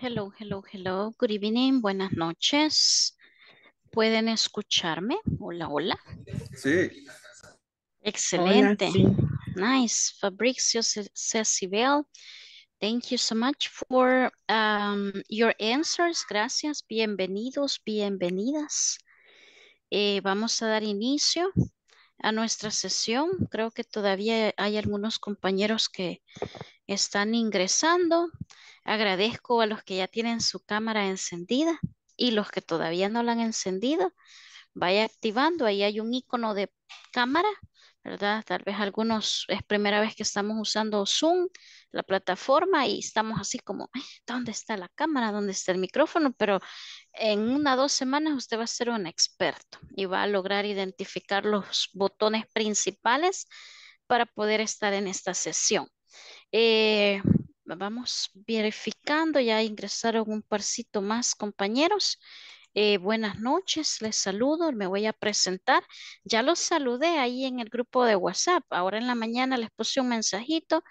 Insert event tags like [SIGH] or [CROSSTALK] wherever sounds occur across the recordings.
Hello, hello, hello. Good evening. Buenas noches. ¿Pueden escucharme? Hola, hola. Sí. Excelente. Nice. Fabricio, Cecibel. Thank you so much for um, your answers. Gracias. Bienvenidos, bienvenidas. Eh, vamos a dar inicio a nuestra sesión. Creo que todavía hay algunos compañeros que están ingresando. Agradezco a los que ya tienen su cámara encendida y los que todavía no la han encendido, vaya activando. Ahí hay un icono de cámara, ¿verdad? Tal vez algunos es primera vez que estamos usando Zoom, la plataforma, y estamos así como, ¿dónde está la cámara? ¿Dónde está el micrófono? Pero en una o dos semanas usted va a ser un experto y va a lograr identificar los botones principales para poder estar en esta sesión. Eh, Vamos verificando, ya ingresaron un parcito más compañeros. Eh, buenas noches, les saludo, me voy a presentar. Ya los saludé ahí en el grupo de WhatsApp. Ahora en la mañana les puse un mensajito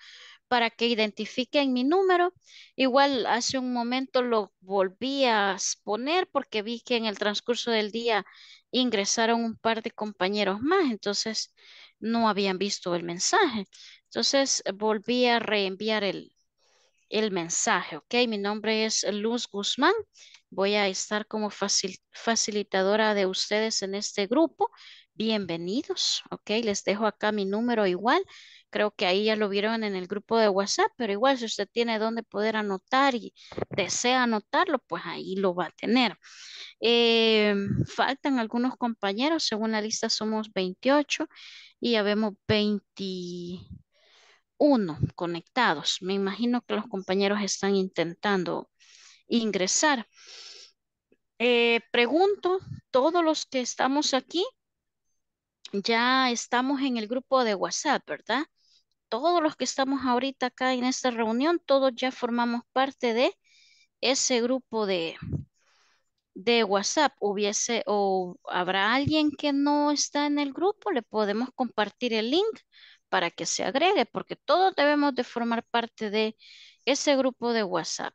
para que identifiquen mi número. Igual hace un momento lo volví a poner porque vi que en el transcurso del día ingresaron un par de compañeros más, entonces no habían visto el mensaje. Entonces volví a reenviar el, el mensaje, ¿ok? Mi nombre es Luz Guzmán. Voy a estar como facilitadora de ustedes en este grupo. Bienvenidos, ¿ok? Les dejo acá mi número igual. Creo que ahí ya lo vieron en el grupo de WhatsApp, pero igual si usted tiene donde poder anotar y desea anotarlo, pues ahí lo va a tener. Eh, faltan algunos compañeros, según la lista somos 28 y ya vemos 20, uno conectados. Me imagino que los compañeros están intentando ingresar. Eh, pregunto, todos los que estamos aquí, ya estamos en el grupo de WhatsApp, ¿verdad? Todos los que estamos ahorita acá en esta reunión, todos ya formamos parte de ese grupo de, de WhatsApp. Hubiese o habrá alguien que no está en el grupo, le podemos compartir el link para que se agregue, porque todos debemos de formar parte de ese grupo de WhatsApp.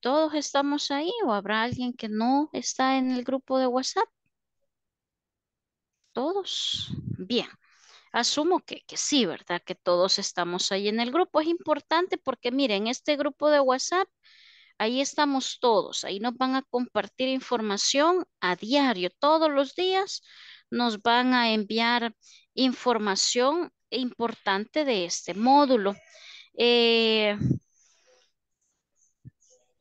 ¿Todos estamos ahí o habrá alguien que no está en el grupo de WhatsApp? Todos. Bien. Asumo que, que sí, ¿verdad? Que todos estamos ahí en el grupo. Es importante porque miren, este grupo de WhatsApp Ahí estamos todos, ahí nos van a compartir información a diario, todos los días nos van a enviar información e importante de este módulo. Eh,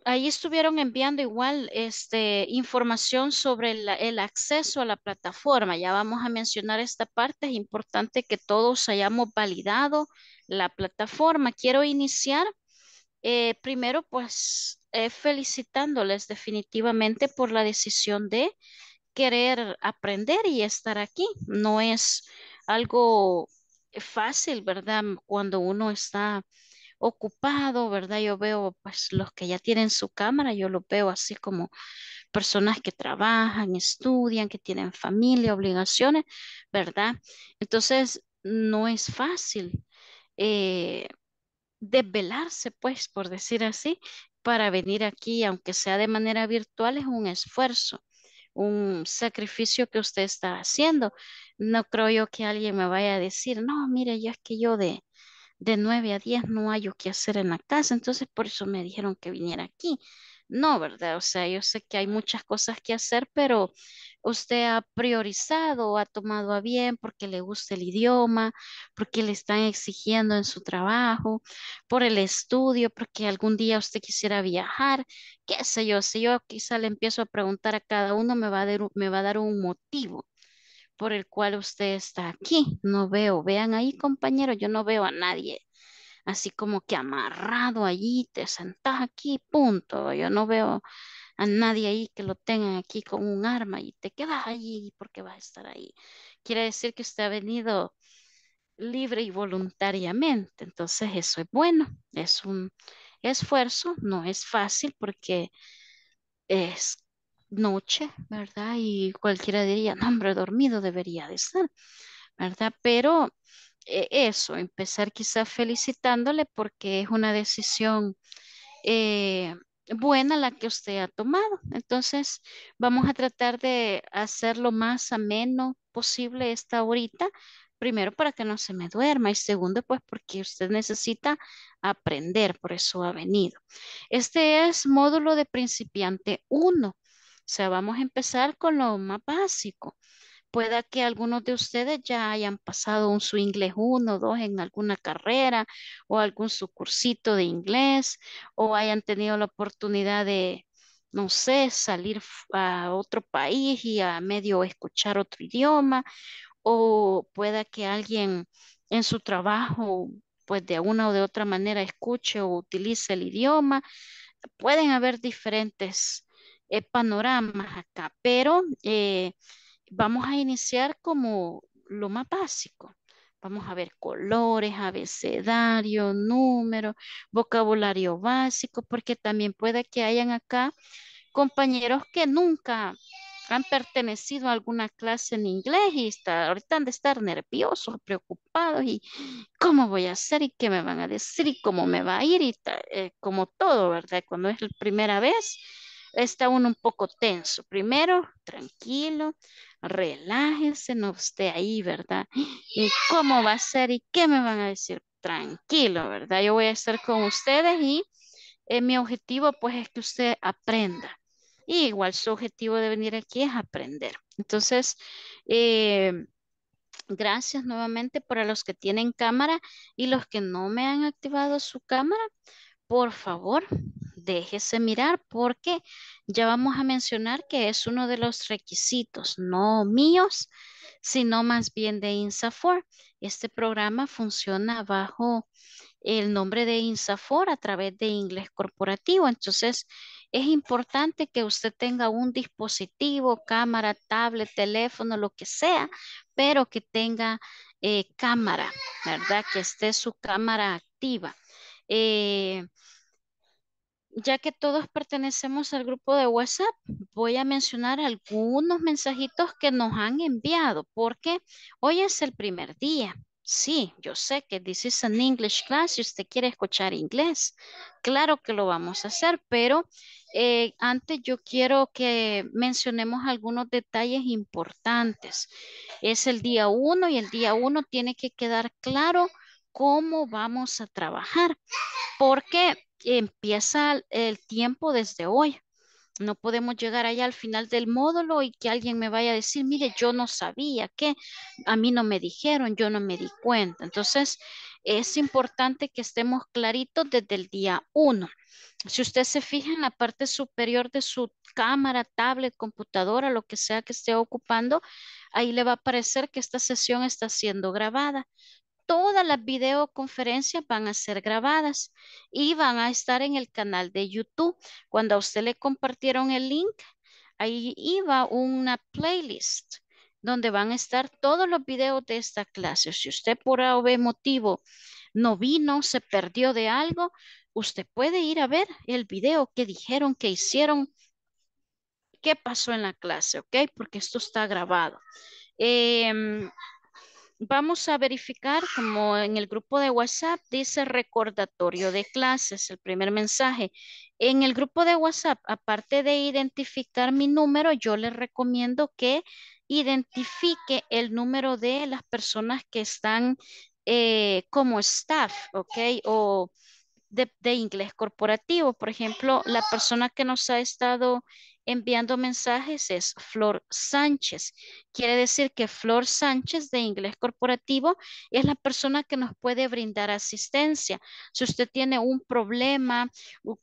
ahí estuvieron enviando igual este, información sobre el, acceso a la plataforma. Ya vamos a mencionar esta parte. Es importante que todos hayamos validado la plataforma. Quiero iniciar eh, primero pues eh, felicitándoles definitivamente por la decisión de querer aprender y estar aquí. No es algo fácil, ¿verdad? Cuando uno está ocupado, ¿verdad? Yo veo, pues, los que ya tienen su cámara, yo lo veo así como personas que trabajan, estudian, que tienen familia, obligaciones, ¿verdad? Entonces, no es fácil eh, desvelarse, pues, por decir así, para venir aquí, aunque sea de manera virtual, es un esfuerzo un sacrificio que usted está haciendo. No creo yo que alguien me vaya a decir, no, mire, ya es que yo de, de 9 a 10 no hay que hacer en la casa, entonces por eso me dijeron que viniera aquí. No, ¿verdad? O sea, yo sé que hay muchas cosas que hacer, pero usted ha priorizado o ha tomado a bien porque le gusta el idioma, porque le están exigiendo en su trabajo, por el estudio, porque algún día usted quisiera viajar, qué sé yo, si yo quizá le empiezo a preguntar a cada uno, me va a, dar, me va a dar un motivo por el cual usted está aquí. No veo, vean ahí compañero, yo no veo a nadie así como que amarrado allí, te sentás aquí, punto. Yo no veo a nadie ahí que lo tengan aquí con un arma y te quedas ahí porque vas a estar ahí. Quiere decir que usted ha venido libre y voluntariamente. Entonces eso es bueno, es un esfuerzo, no es fácil porque es noche, ¿verdad? Y cualquiera diría, no, hombre, dormido debería de estar, ¿verdad? Pero e, eso, empezar quizás felicitándole porque es una decisión eh, buena la que usted ha tomado. Entonces, vamos a tratar de hacer lo más ameno posible esta horita. Primero, para que no se me duerma y segundo, pues porque usted necesita aprender, por eso ha venido. Este es módulo de principiante 1. O sea, vamos a empezar con lo más básico pueda que algunos de ustedes ya hayan pasado un su inglés 1 o 2 en alguna carrera o algún sucursito de inglés o hayan tenido la oportunidad de, no sé, salir a otro país y a medio escuchar otro idioma o pueda que alguien en su trabajo pues de una o de otra manera escuche o utilice el idioma. Pueden haber diferentes eh, panoramas acá, pero eh, Vamos a iniciar como lo más básico. Vamos a ver colores, abecedario, número, vocabulario básico, porque también puede que hayan acá compañeros que nunca han pertenecido a alguna clase en inglés y está, ahorita han de estar nerviosos, preocupados y cómo voy a hacer y qué me van a decir y cómo me va a ir y eh, como todo, ¿verdad? Cuando es la primera vez está uno un poco tenso. Primero, tranquilo, relájense no usted ahí, ¿verdad? ¿Y cómo va a ser? ¿Y qué me van a decir? Tranquilo, ¿verdad? Yo voy a estar con ustedes y eh, mi objetivo pues es que usted aprenda. Y igual su objetivo de venir aquí es aprender. Entonces, eh, gracias nuevamente para los que tienen cámara y los que no me han activado su cámara por favor, déjese mirar porque ya vamos a mencionar que es uno de los requisitos, no míos, sino más bien de INSAFOR. Este programa funciona bajo el nombre de INSAFOR a través de inglés corporativo. Entonces, es importante que usted tenga un dispositivo, cámara, tablet, teléfono, lo que sea, pero que tenga eh, cámara, ¿verdad? Que esté su cámara activa. Eh, ya que todos pertenecemos al grupo de WhatsApp, voy a mencionar algunos mensajitos que nos han enviado, porque hoy es el primer día. Sí, yo sé que this is an English class y usted quiere escuchar inglés. Claro que lo vamos a hacer, pero eh, antes yo quiero que mencionemos algunos detalles importantes. Es el día uno y el día uno tiene que quedar claro cómo vamos a trabajar, porque empieza el tiempo desde hoy. No podemos llegar allá al final del módulo y que alguien me vaya a decir, mire, yo no sabía que a mí no me dijeron, yo no me di cuenta. Entonces, es importante que estemos claritos desde el día uno. Si usted se fija en la parte superior de su cámara, tablet, computadora, lo que sea que esté ocupando, ahí le va a parecer que esta sesión está siendo grabada todas las videoconferencias van a ser grabadas y van a estar en el canal de YouTube. Cuando a usted le compartieron el link, ahí iba una playlist donde van a estar todos los videos de esta clase. Si usted por A motivo no vino, se perdió de algo, usted puede ir a ver el video que dijeron, que hicieron, qué pasó en la clase, ¿ok? Porque esto está grabado. Em, Vamos a verificar como en el grupo de WhatsApp dice recordatorio de clases, el primer mensaje. En el grupo de WhatsApp, aparte de identificar mi número, yo les recomiendo que identifique el número de las personas que están eh, como staff, ¿ok? O de, de, inglés corporativo. Por ejemplo, la persona que nos ha estado enviando mensajes es Flor Sánchez. Quiere decir que Flor Sánchez de Inglés Corporativo es la persona que nos puede brindar asistencia. Si usted tiene un problema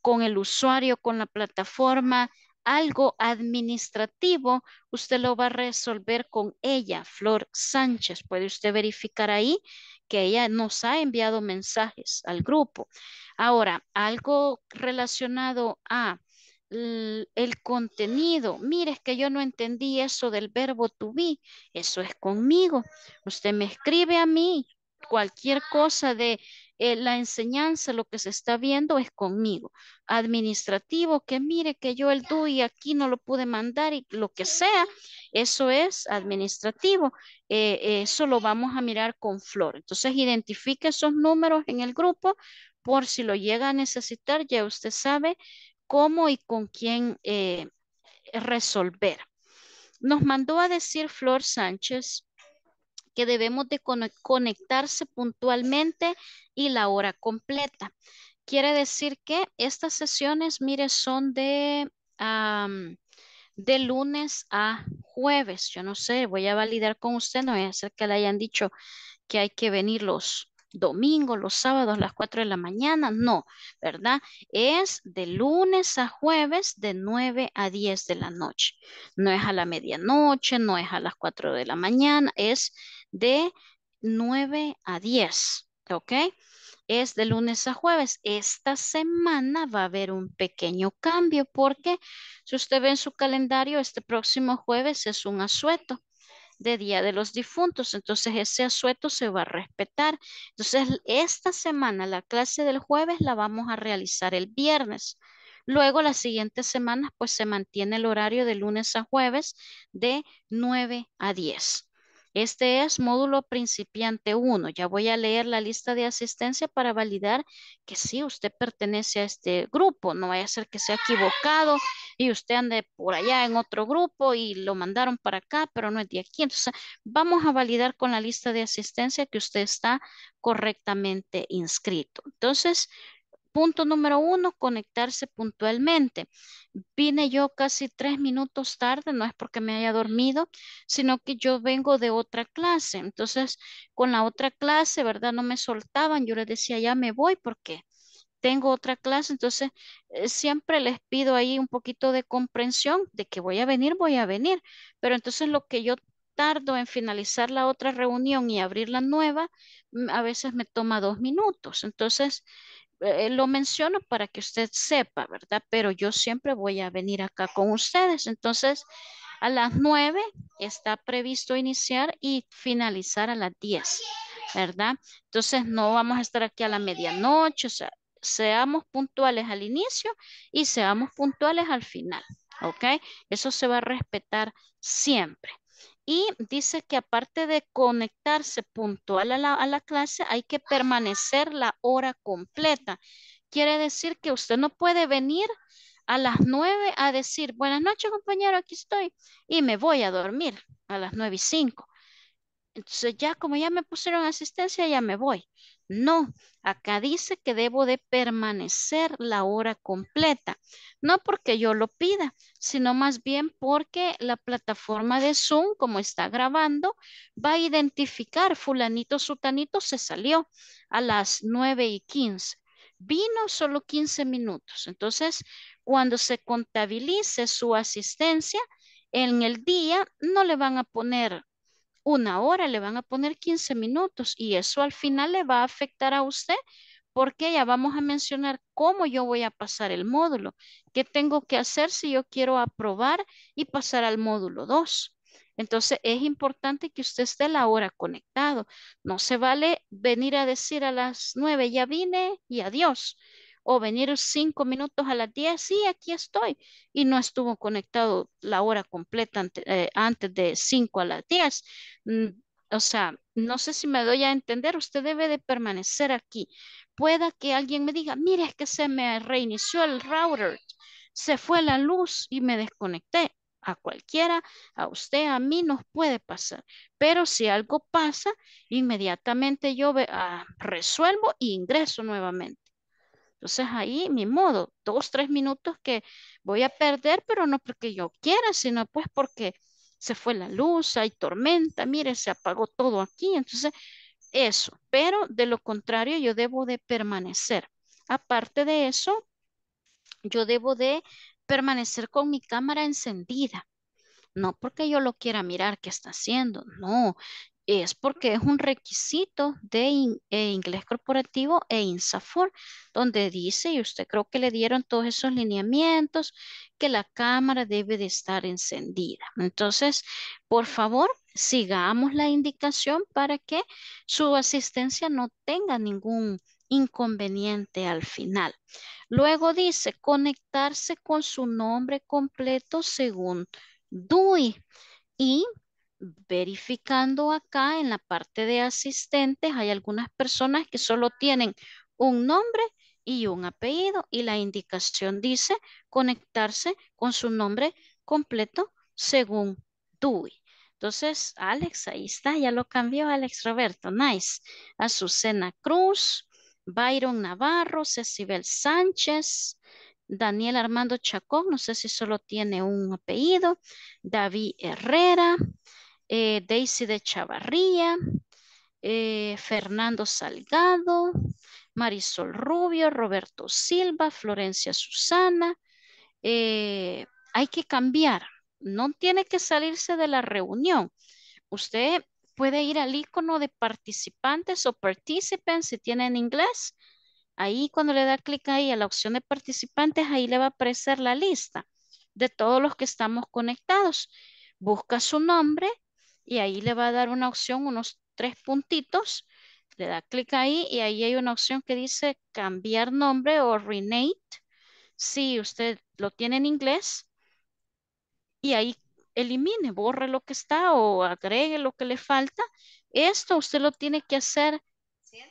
con el usuario, con la plataforma, algo administrativo, usted lo va a resolver con ella, Flor Sánchez. Puede usted verificar ahí que ella nos ha enviado mensajes al grupo. Ahora, algo relacionado a el contenido. Mire, es que yo no entendí eso del verbo to be. Eso es conmigo. Usted me escribe a mí. Cualquier cosa de eh, la enseñanza, lo que se está viendo es conmigo. Administrativo, que mire que yo el do y aquí no lo pude mandar y lo que sea, eso es administrativo. Eh, eso lo vamos a mirar con Flor. Entonces, identifique esos números en el grupo por si lo llega a necesitar, ya usted sabe cómo y con quién eh, resolver. Nos mandó a decir Flor Sánchez que debemos de conectarse puntualmente y la hora completa. Quiere decir que estas sesiones, mire, son de, de lunes a jueves. Yo no sé, voy a validar con usted, no voy a hacer que le hayan dicho que hay que venir los, domingo, los sábados, las 4 de la mañana, no, ¿verdad? Es de lunes a jueves de 9 a 10 de la noche. No es a la medianoche, no es a las 4 de la mañana, es de 9 a 10, ¿ok? Es de lunes a jueves. Esta semana va a haber un pequeño cambio porque si usted ve en su calendario, este próximo jueves es un asueto de Día de los Difuntos. Entonces ese asueto se va a respetar. Entonces esta semana, la clase del jueves la vamos a realizar el viernes. Luego las siguientes semanas pues se mantiene el horario de lunes a jueves de 9 a 10. Este es módulo principiante 1. Ya voy a leer la lista de asistencia para validar que sí, usted pertenece a este grupo. No vaya a ser que sea equivocado y usted ande por allá en otro grupo y lo mandaron para acá, pero no es de aquí. Entonces, vamos a validar con la lista de asistencia que usted está correctamente inscrito. Entonces, Punto número uno, conectarse puntualmente. Vine yo casi tres minutos tarde, no es porque me haya dormido, sino que yo vengo de otra clase. Entonces, con la otra clase, ¿verdad? No me soltaban, yo les decía, ya me voy porque tengo otra clase. Entonces, eh, siempre les pido ahí un poquito de comprensión de que voy a venir, voy a venir. Pero entonces lo que yo tardo en finalizar la otra reunión y abrir la nueva, mm, a veces me toma dos minutos. Entonces, eh, lo menciono para que usted sepa, ¿verdad? Pero yo siempre voy a venir acá con ustedes. Entonces, a las 9 está previsto iniciar y finalizar a las 10, ¿verdad? Entonces, no vamos a estar aquí a la medianoche, o sea, seamos puntuales al inicio y seamos puntuales al final, ¿ok? Eso se va a respetar siempre. Y dice que aparte de conectarse puntual a la, a la clase, hay que permanecer la hora completa. Quiere decir que usted no puede venir a las nueve a decir, buenas noches compañero, aquí estoy y me voy a dormir a las nueve y cinco. Entonces ya como ya me pusieron asistencia, ya me voy. No, acá dice que debo de permanecer la hora completa. No porque yo lo pida, sino más bien porque la plataforma de Zoom, como está grabando, va a identificar fulanito, sutanito, se salió a las 9 y 15. Vino solo 15 minutos. Entonces, cuando se contabilice su asistencia en el día, no le van a poner una hora, le van a poner 15 minutos y eso al final le va a afectar a usted porque ya vamos a mencionar cómo yo voy a pasar el módulo, qué tengo que hacer si yo quiero aprobar y pasar al módulo 2. Entonces es importante que usted esté la hora conectado. No se vale venir a decir a las 9 ya vine y adiós o venir cinco minutos a las 10, sí, aquí estoy. Y no estuvo conectado la hora completa eh, antes de 5 a las 10. Mm, o sea, no sé si me doy a entender, usted debe de permanecer aquí. Pueda que alguien me diga, mire, es que se me reinició el router, se fue la luz y me desconecté. A cualquiera, a usted, a mí nos puede pasar. Pero si algo pasa, inmediatamente yo ah, resuelvo e ingreso nuevamente. Entonces ahí, mi modo, dos, tres minutos que voy a perder, pero no porque yo quiera, sino pues porque se fue la luz, hay tormenta, mire, se apagó todo aquí. Entonces, eso, pero de lo contrario, yo debo de permanecer. Aparte de eso, yo debo de permanecer con mi cámara encendida. No porque yo lo quiera mirar qué está haciendo, no es porque es un requisito de eh, inglés corporativo e INSAFOR, donde dice, y usted creo que le dieron todos esos lineamientos, que la cámara debe de estar encendida. Entonces, por favor, sigamos la indicación para que su asistencia no tenga ningún inconveniente al final. Luego dice conectarse con su nombre completo según DUI y verificando acá en la parte de asistentes, hay algunas personas que solo tienen un nombre y un apellido y la indicación dice conectarse con su nombre completo según DUI. Entonces, Alex, ahí está, ya lo cambió Alex Roberto, nice. Azucena Cruz, Byron Navarro, Cecibel Sánchez, Daniel Armando Chacón, no sé si solo tiene un apellido, David Herrera, eh, Daisy de Chavarría, eh, Fernando Salgado, Marisol Rubio, Roberto Silva, Florencia Susana. Eh, hay que cambiar, no tiene que salirse de la reunión. Usted puede ir al icono de participantes o participants si tiene en inglés. Ahí cuando le da clic ahí a la opción de participantes, ahí le va a aparecer la lista de todos los que estamos conectados. Busca su nombre y ahí le va a dar una opción, unos tres puntitos, le da clic ahí y ahí hay una opción que dice cambiar nombre o renate, si usted lo tiene en inglés, y ahí elimine, borre lo que está o agregue lo que le falta. Esto usted lo tiene que hacer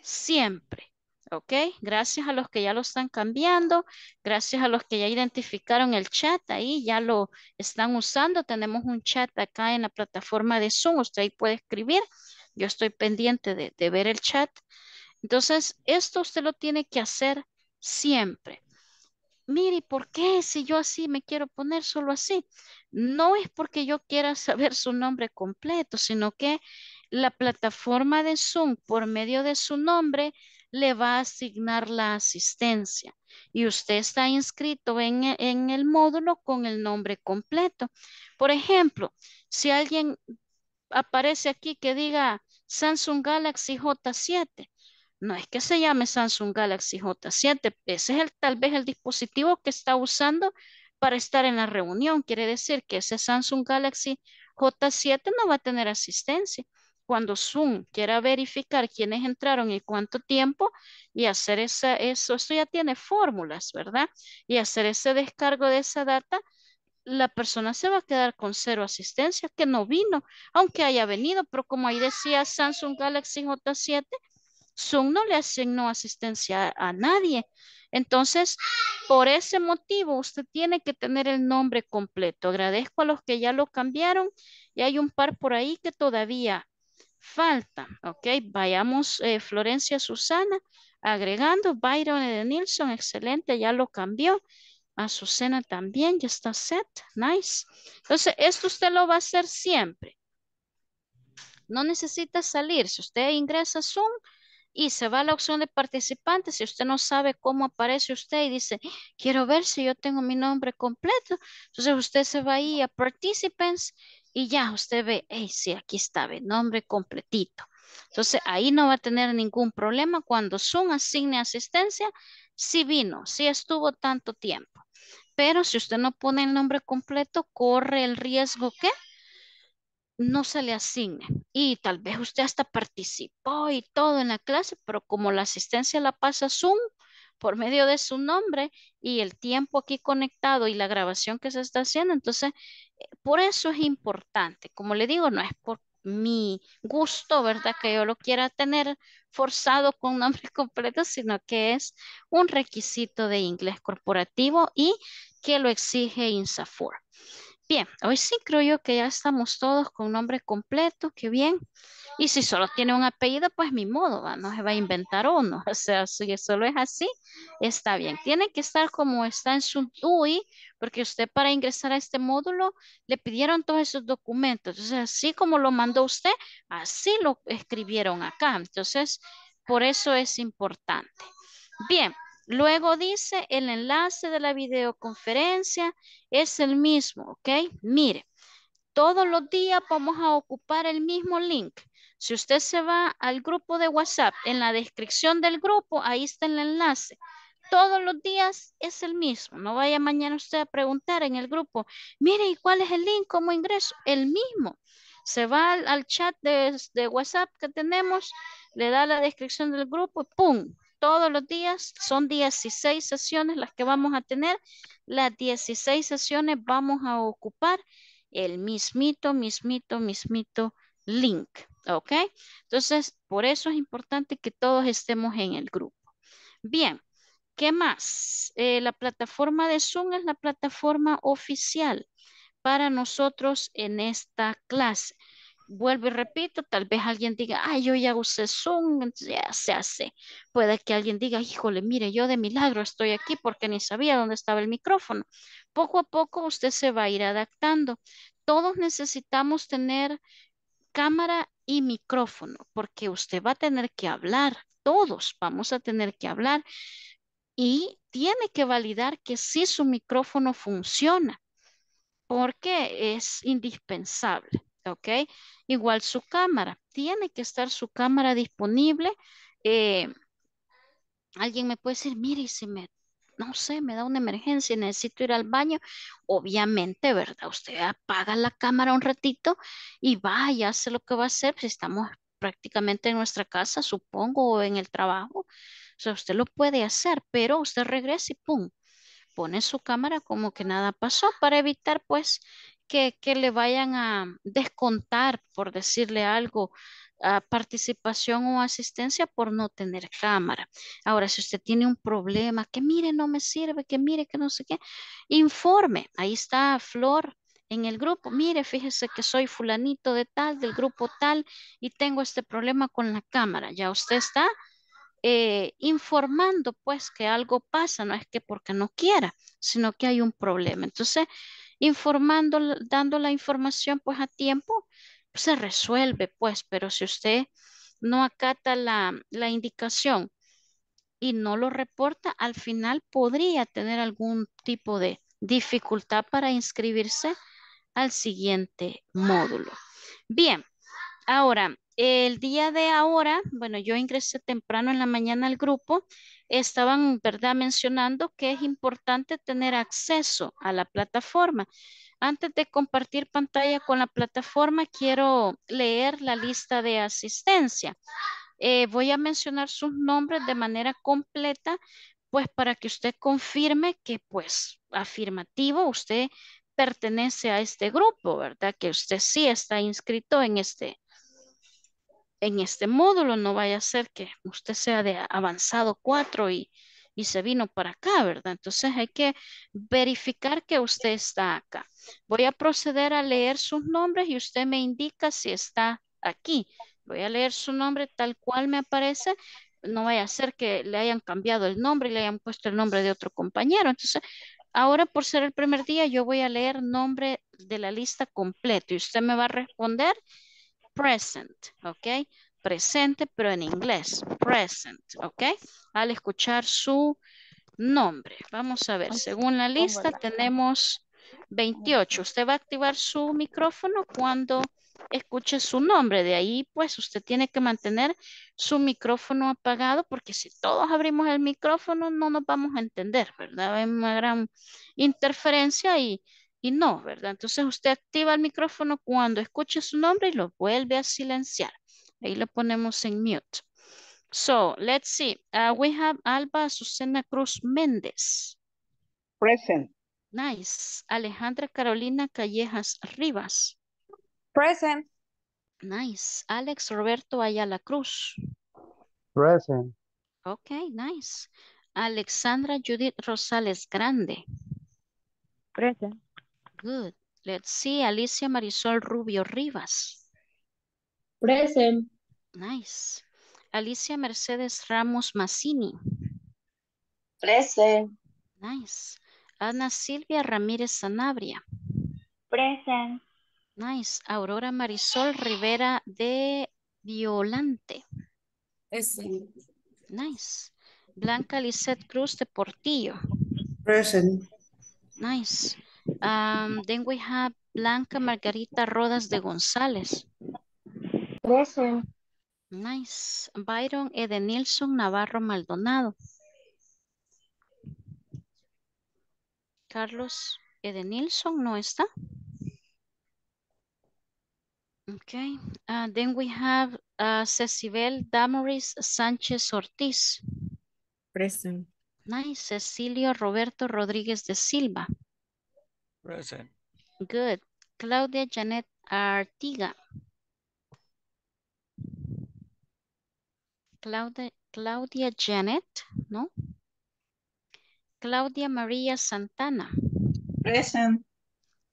siempre. ¿Ok? Gracias a los que ya lo están cambiando, gracias a los que ya identificaron el chat ahí, ya lo están usando. Tenemos un chat acá en la plataforma de Zoom, usted ahí puede escribir. Yo estoy pendiente de, ver el chat. Entonces, esto usted lo tiene que hacer siempre. Mire, ¿por qué si yo así me quiero poner solo así? No es porque yo quiera [LAUGHS] saber su nombre completo, sino que la plataforma de Zoom, por medio de su nombre, le va a asignar la asistencia y usted está inscrito en, el módulo con el nombre completo. Por ejemplo, si alguien aparece aquí que diga Samsung Galaxy J7, no es que se llame Samsung Galaxy J7, ese es tal vez el dispositivo que está usando para estar en la reunión. Quiere decir que ese Samsung Galaxy J7 no va a tener asistencia cuando Zoom quiera verificar quiénes entraron y cuánto tiempo y hacer esa, eso, esto ya tiene fórmulas, ¿verdad? Y hacer ese descargo de esa data, la persona se va a quedar con cero asistencia, que no vino, aunque haya venido, pero como ahí decía Samsung Galaxy J7, Zoom no le asignó asistencia a, a nadie. Entonces, por ese motivo, usted tiene que tener el nombre completo. Agradezco a los que ya lo cambiaron y hay un par por ahí que todavía falta, ¿ok? Vayamos, eh, Florencia Susana, agregando, Byron de Nilsson, excelente, ya lo cambió. Azucena también, ya está set, nice. Entonces, esto usted lo va a hacer siempre. No necesita salir. Si usted ingresa a Zoom y se va a la opción de participantes, si usted no sabe cómo aparece usted y dice, ¡Ah! quiero ver si yo tengo mi nombre completo, entonces usted se va ahí a Participants y ya usted ve, hey, sí, aquí está, ve, nombre completito. Entonces, ahí no va a tener ningún problema cuando Zoom asigne asistencia, si vino, si estuvo tanto tiempo. Pero si usted no pone el nombre completo, corre el riesgo que no se le asigne. Y tal vez usted hasta participó y todo en la clase, pero como la asistencia la pasa Zoom, por medio de su nombre y el tiempo aquí conectado y la grabación que se está haciendo. Entonces, eh, por eso es importante. Como le digo, no es por mi gusto, ¿verdad? Que yo lo quiera tener forzado con nombre [LAUGHS] completo, sino que es un requisito de inglés corporativo y que lo exige INSAFOR. Bien, hoy sí creo yo que ya estamos todos con nombre completo, qué bien. Y si solo tiene un apellido, pues mi modo, no se va a inventar uno. [LAUGHS] O sea, si solo es así, está bien. Tiene que estar como está en su UI, porque usted para ingresar a este módulo le pidieron todos esos documentos. Entonces, así como lo mandó usted, así lo escribieron acá. Entonces, por eso es importante. Bien, Luego dice el enlace de la videoconferencia es el mismo, ¿ok? Mire, todos los días vamos a ocupar el mismo link. Si usted se va al grupo de WhatsApp, en la descripción del grupo, ahí está el enlace. Todos los días es el mismo. No vaya mañana usted a preguntar en el grupo, mire, ¿y cuál es el link? ¿Cómo ingreso? El mismo. Se va al, chat de, de WhatsApp que tenemos, le da la descripción del grupo, ¡pum! todos los días. Son 16 sesiones las que vamos a tener. Las 16 sesiones vamos a ocupar el mismito, mismito, mismito link. ¿Ok? Entonces, por eso es importante que todos estemos en el grupo. Bien, ¿qué más? Eh, la plataforma de Zoom es la plataforma oficial para nosotros en esta clase vuelvo y repito, tal vez alguien diga, ay, yo ya usé Zoom, ya se hace. Puede que alguien diga, híjole, mire, yo de milagro estoy aquí porque ni sabía dónde estaba el micrófono. Poco a poco usted se va a ir adaptando. Todos necesitamos tener cámara y micrófono porque usted va a tener que hablar, todos vamos a tener que hablar y tiene que validar que sí su micrófono funciona porque es indispensable. ¿ok? Igual su cámara. Tiene que estar su cámara disponible. Eh, alguien me puede decir, mire, si me, no sé, me da una emergencia, necesito ir al baño. Obviamente, ¿verdad? Usted apaga la cámara un ratito y vaya, hace lo que va a hacer. Si estamos prácticamente en nuestra casa, supongo, o en el trabajo. O sea, usted lo puede hacer, pero usted regresa y ¡pum! Pone su cámara como que nada pasó para evitar, pues, que, le vayan a descontar, por decirle algo, a participación o asistencia por no tener cámara. Ahora, si usted tiene un problema, que mire, no me sirve, que mire, que no sé qué, informe. Ahí está Flor en el grupo. Mire, fíjese que soy fulanito de tal, del grupo tal, y tengo este problema con la cámara. Ya usted está eh, informando pues que algo pasa, no es que porque no quiera, sino que hay un problema. Entonces, informando, dando la información pues a tiempo, se resuelve pues, pero si usted no acata la, la indicación y no lo reporta, al final podría tener algún tipo de dificultad para inscribirse al siguiente módulo. Bien, ahora, el día de ahora, bueno, yo ingresé temprano en la mañana al grupo estaban, ¿verdad?, mencionando que es importante tener acceso a la plataforma. Antes de compartir pantalla con la plataforma, quiero leer la lista de asistencia. Eh, voy a mencionar sus nombres de manera completa, pues para que usted confirme que, pues, afirmativo, usted pertenece a este grupo, ¿verdad? Que usted sí está inscrito en este, en este módulo, no vaya a ser que usted sea de avanzado 4 y, y se vino para acá, ¿verdad? Entonces hay que verificar que usted está acá. Voy a proceder a leer sus nombres y usted me indica si está aquí. Voy a leer su nombre tal cual me aparece. No vaya a ser que le hayan cambiado el nombre y le hayan puesto el nombre de otro compañero. Entonces, ahora por ser el primer día, yo voy a leer nombre de la lista completa y usted me va a responder present, ¿ok? Presente, pero en inglés, present, ¿ok? Al escuchar su nombre. Vamos a ver, según la lista tenemos 28. Usted va a activar su micrófono cuando escuche su nombre. De ahí, pues, usted tiene que mantener su micrófono apagado porque si todos abrimos el micrófono no nos vamos a entender, ¿verdad? Hay una gran interferencia y y no, ¿verdad? Entonces usted activa el micrófono cuando escuche su nombre y lo vuelve a silenciar. Ahí lo ponemos en mute. So, let's see. Uh, we have Alba Susana Cruz Méndez. Present. Nice. Alejandra Carolina Callejas Rivas. Present. Nice. Alex Roberto Ayala Cruz. Present. Okay, nice. Alexandra Judith Rosales Grande. Present. Good. Let's see. Alicia Marisol Rubio Rivas. Present. Nice. Alicia Mercedes Ramos Massini. Present. Nice. Ana Silvia Ramírez Sanabria. Present. Nice. Aurora Marisol Rivera de Violante. Present. Nice. Blanca Lisette Cruz de Portillo. Present. Nice. Um, then we have Blanca Margarita Rodas de González. Present. Nice. Byron Edenilson Navarro Maldonado. Carlos Edenilson no está. Okay. then we have Cecibel Damaris Sánchez Ortiz. Present. Nice. Cecilio Roberto Rodríguez de Silva. Present. Good. Claudia Janet Artiga. Claudia, Janet, ¿no? Claudia María Santana. Present.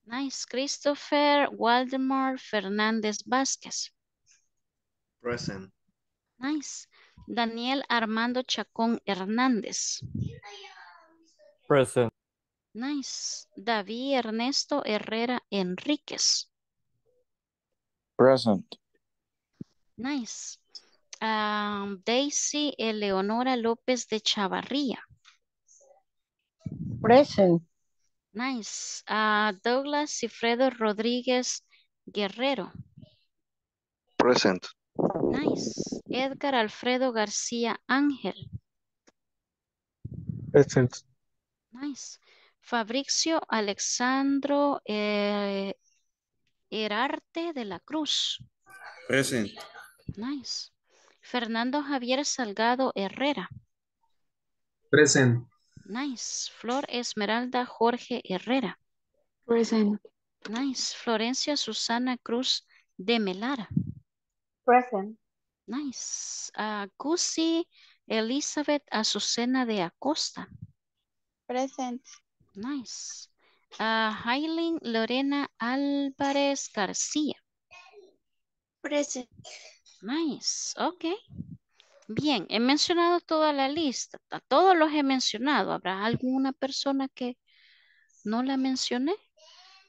Nice. Christopher Waldemar Fernández Vázquez. Present. Nice. Daniel Armando Chacón Hernández. Present. Nice. David Ernesto Herrera Enríquez. Present. Nice. Ah, Daisy Eleonora López de Chavarría. Present. Nice. Ah, Douglas Cifredo Rodríguez Guerrero. Present. Nice. Edgar Alfredo García Ángel. Present. Nice. Fabricio Alexandro eh, Erarte de la Cruz. Present. Nice. Fernando Javier Salgado Herrera. Present. Nice. Flor Esmeralda Jorge Herrera. Present. Nice. Florencia Susana Cruz de Melara. Present. Nice. Uh, Elizabeth Azucena de Acosta. Present. Nice. Uh, Lorena Álvarez García. Present. Nice. Ok. Bien, he mencionado toda la lista. todos los he mencionado. ¿Habrá alguna persona que no la mencioné?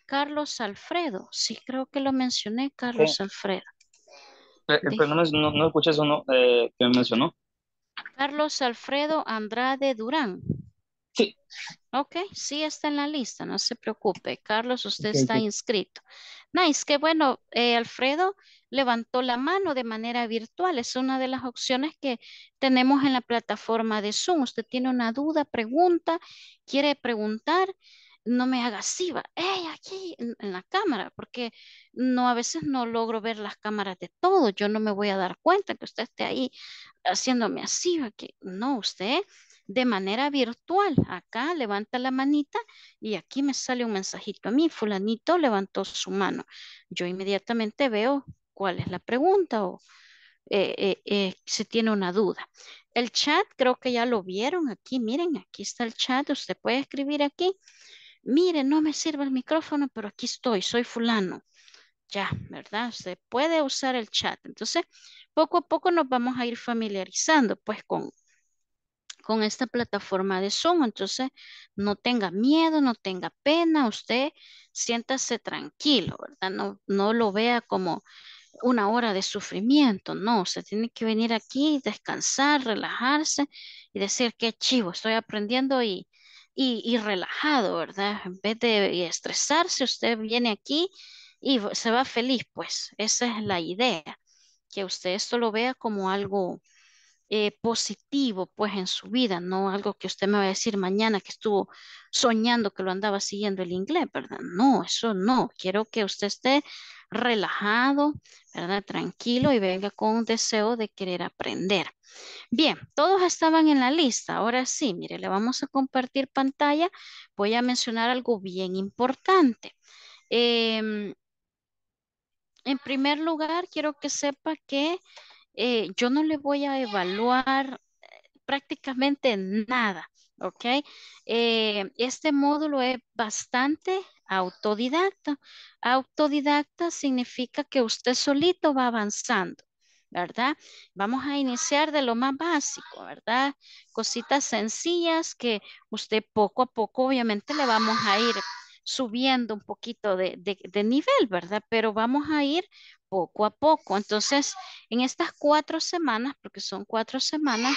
Carlos Alfredo. Sí, creo que lo mencioné, Carlos Alfredo. Eh, eh, pues no, escuché eso, no, eh, mencionó. Carlos Alfredo Andrade Durán. Ok, sí está en la lista, no se preocupe. Carlos, usted está inscrito. Nice, qué bueno. Eh, Alfredo levantó la mano de manera virtual. Es una de las opciones que tenemos en la plataforma de Zoom. Usted tiene una duda, pregunta, quiere preguntar. No me haga así, aquí en, la cámara, porque no a veces no logro ver las cámaras de todo. Yo no me voy a dar cuenta que usted esté ahí haciéndome así, Que no, usted de manera virtual. Acá levanta la manita y aquí me sale un mensajito a mí, fulanito levantó su mano. Yo inmediatamente veo cuál es la pregunta o eh, eh, eh, si tiene una duda. El chat creo que ya lo vieron aquí, miren, aquí está el chat, usted puede escribir aquí. Miren, no me sirve el micrófono, pero aquí estoy, soy fulano ya, ¿verdad? Usted puede usar el chat. Entonces, poco a poco nos vamos a ir familiarizando pues con, con esta plataforma de Zoom. Entonces, no tenga miedo, no tenga pena, usted siéntase tranquilo, ¿verdad? No, no lo vea como una hora de sufrimiento, no, se tiene que venir aquí, descansar, relajarse y decir qué chivo, estoy aprendiendo y, y, y, relajado, ¿verdad? En vez de estresarse, usted viene aquí y se va feliz, pues esa es la idea, que usted esto lo vea como algo eh, positivo pues en su vida, no algo que usted me va a decir mañana que estuvo soñando que lo andaba siguiendo el inglés, ¿verdad? No, eso no. Quiero que usted esté relajado, ¿verdad? Tranquilo y venga con un deseo de querer aprender. Bien, todos estaban en la lista. Ahora sí, mire, le vamos a compartir pantalla. Voy a mencionar algo bien importante. Em, en primer lugar, quiero que sepa que eh, yo no le voy a evaluar eh, prácticamente nada, ¿ok? Eh, este módulo es bastante autodidacta. Autodidacta significa que usted solito va avanzando. ¿verdad? Vamos a iniciar de lo más básico, ¿verdad? Cositas sencillas que usted poco a poco, obviamente, le vamos a ir subiendo un poquito de, nivel, ¿verdad? Pero vamos a ir poco a poco. Entonces, en estas cuatro semanas, porque son cuatro semanas,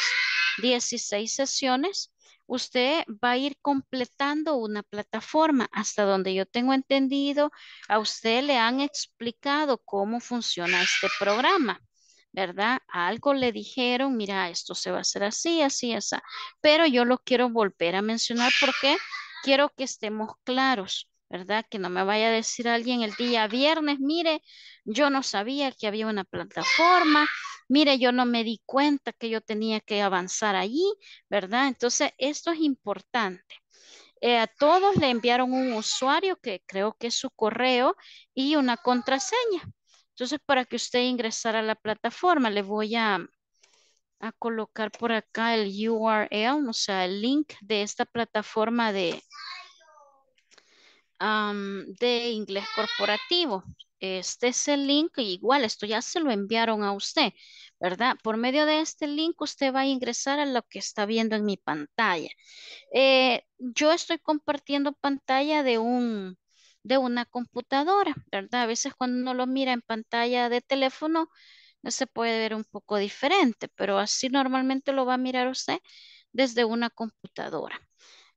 16 sesiones, usted va a ir completando una plataforma. Hasta donde yo tengo entendido, a usted le han explicado cómo funciona este programa. ¿Verdad? algo le dijeron, mira, esto se va a hacer así, así, así. Pero yo lo quiero volver a mencionar porque quiero que estemos claros. ¿verdad? Que no me vaya a decir alguien el día viernes, mire, yo no sabía que había una plataforma, mire, yo no me di cuenta que yo tenía que avanzar allí, ¿verdad? Entonces, esto es importante. Eh, a todos le enviaron un usuario que creo que es su correo y una contraseña. Entonces, para que usted ingresara a la plataforma, le voy a, a colocar por acá el URL, o sea, el link de esta plataforma de, de inglés corporativo. Este es el link, igual, esto ya se lo enviaron a usted, ¿verdad? Por medio de este link usted va a ingresar a lo que está viendo en mi pantalla. Eh, yo estoy compartiendo pantalla de un de una computadora, ¿verdad? A veces cuando uno lo mira en pantalla de teléfono, no se puede ver un poco diferente, pero así normalmente lo va a mirar usted desde una computadora.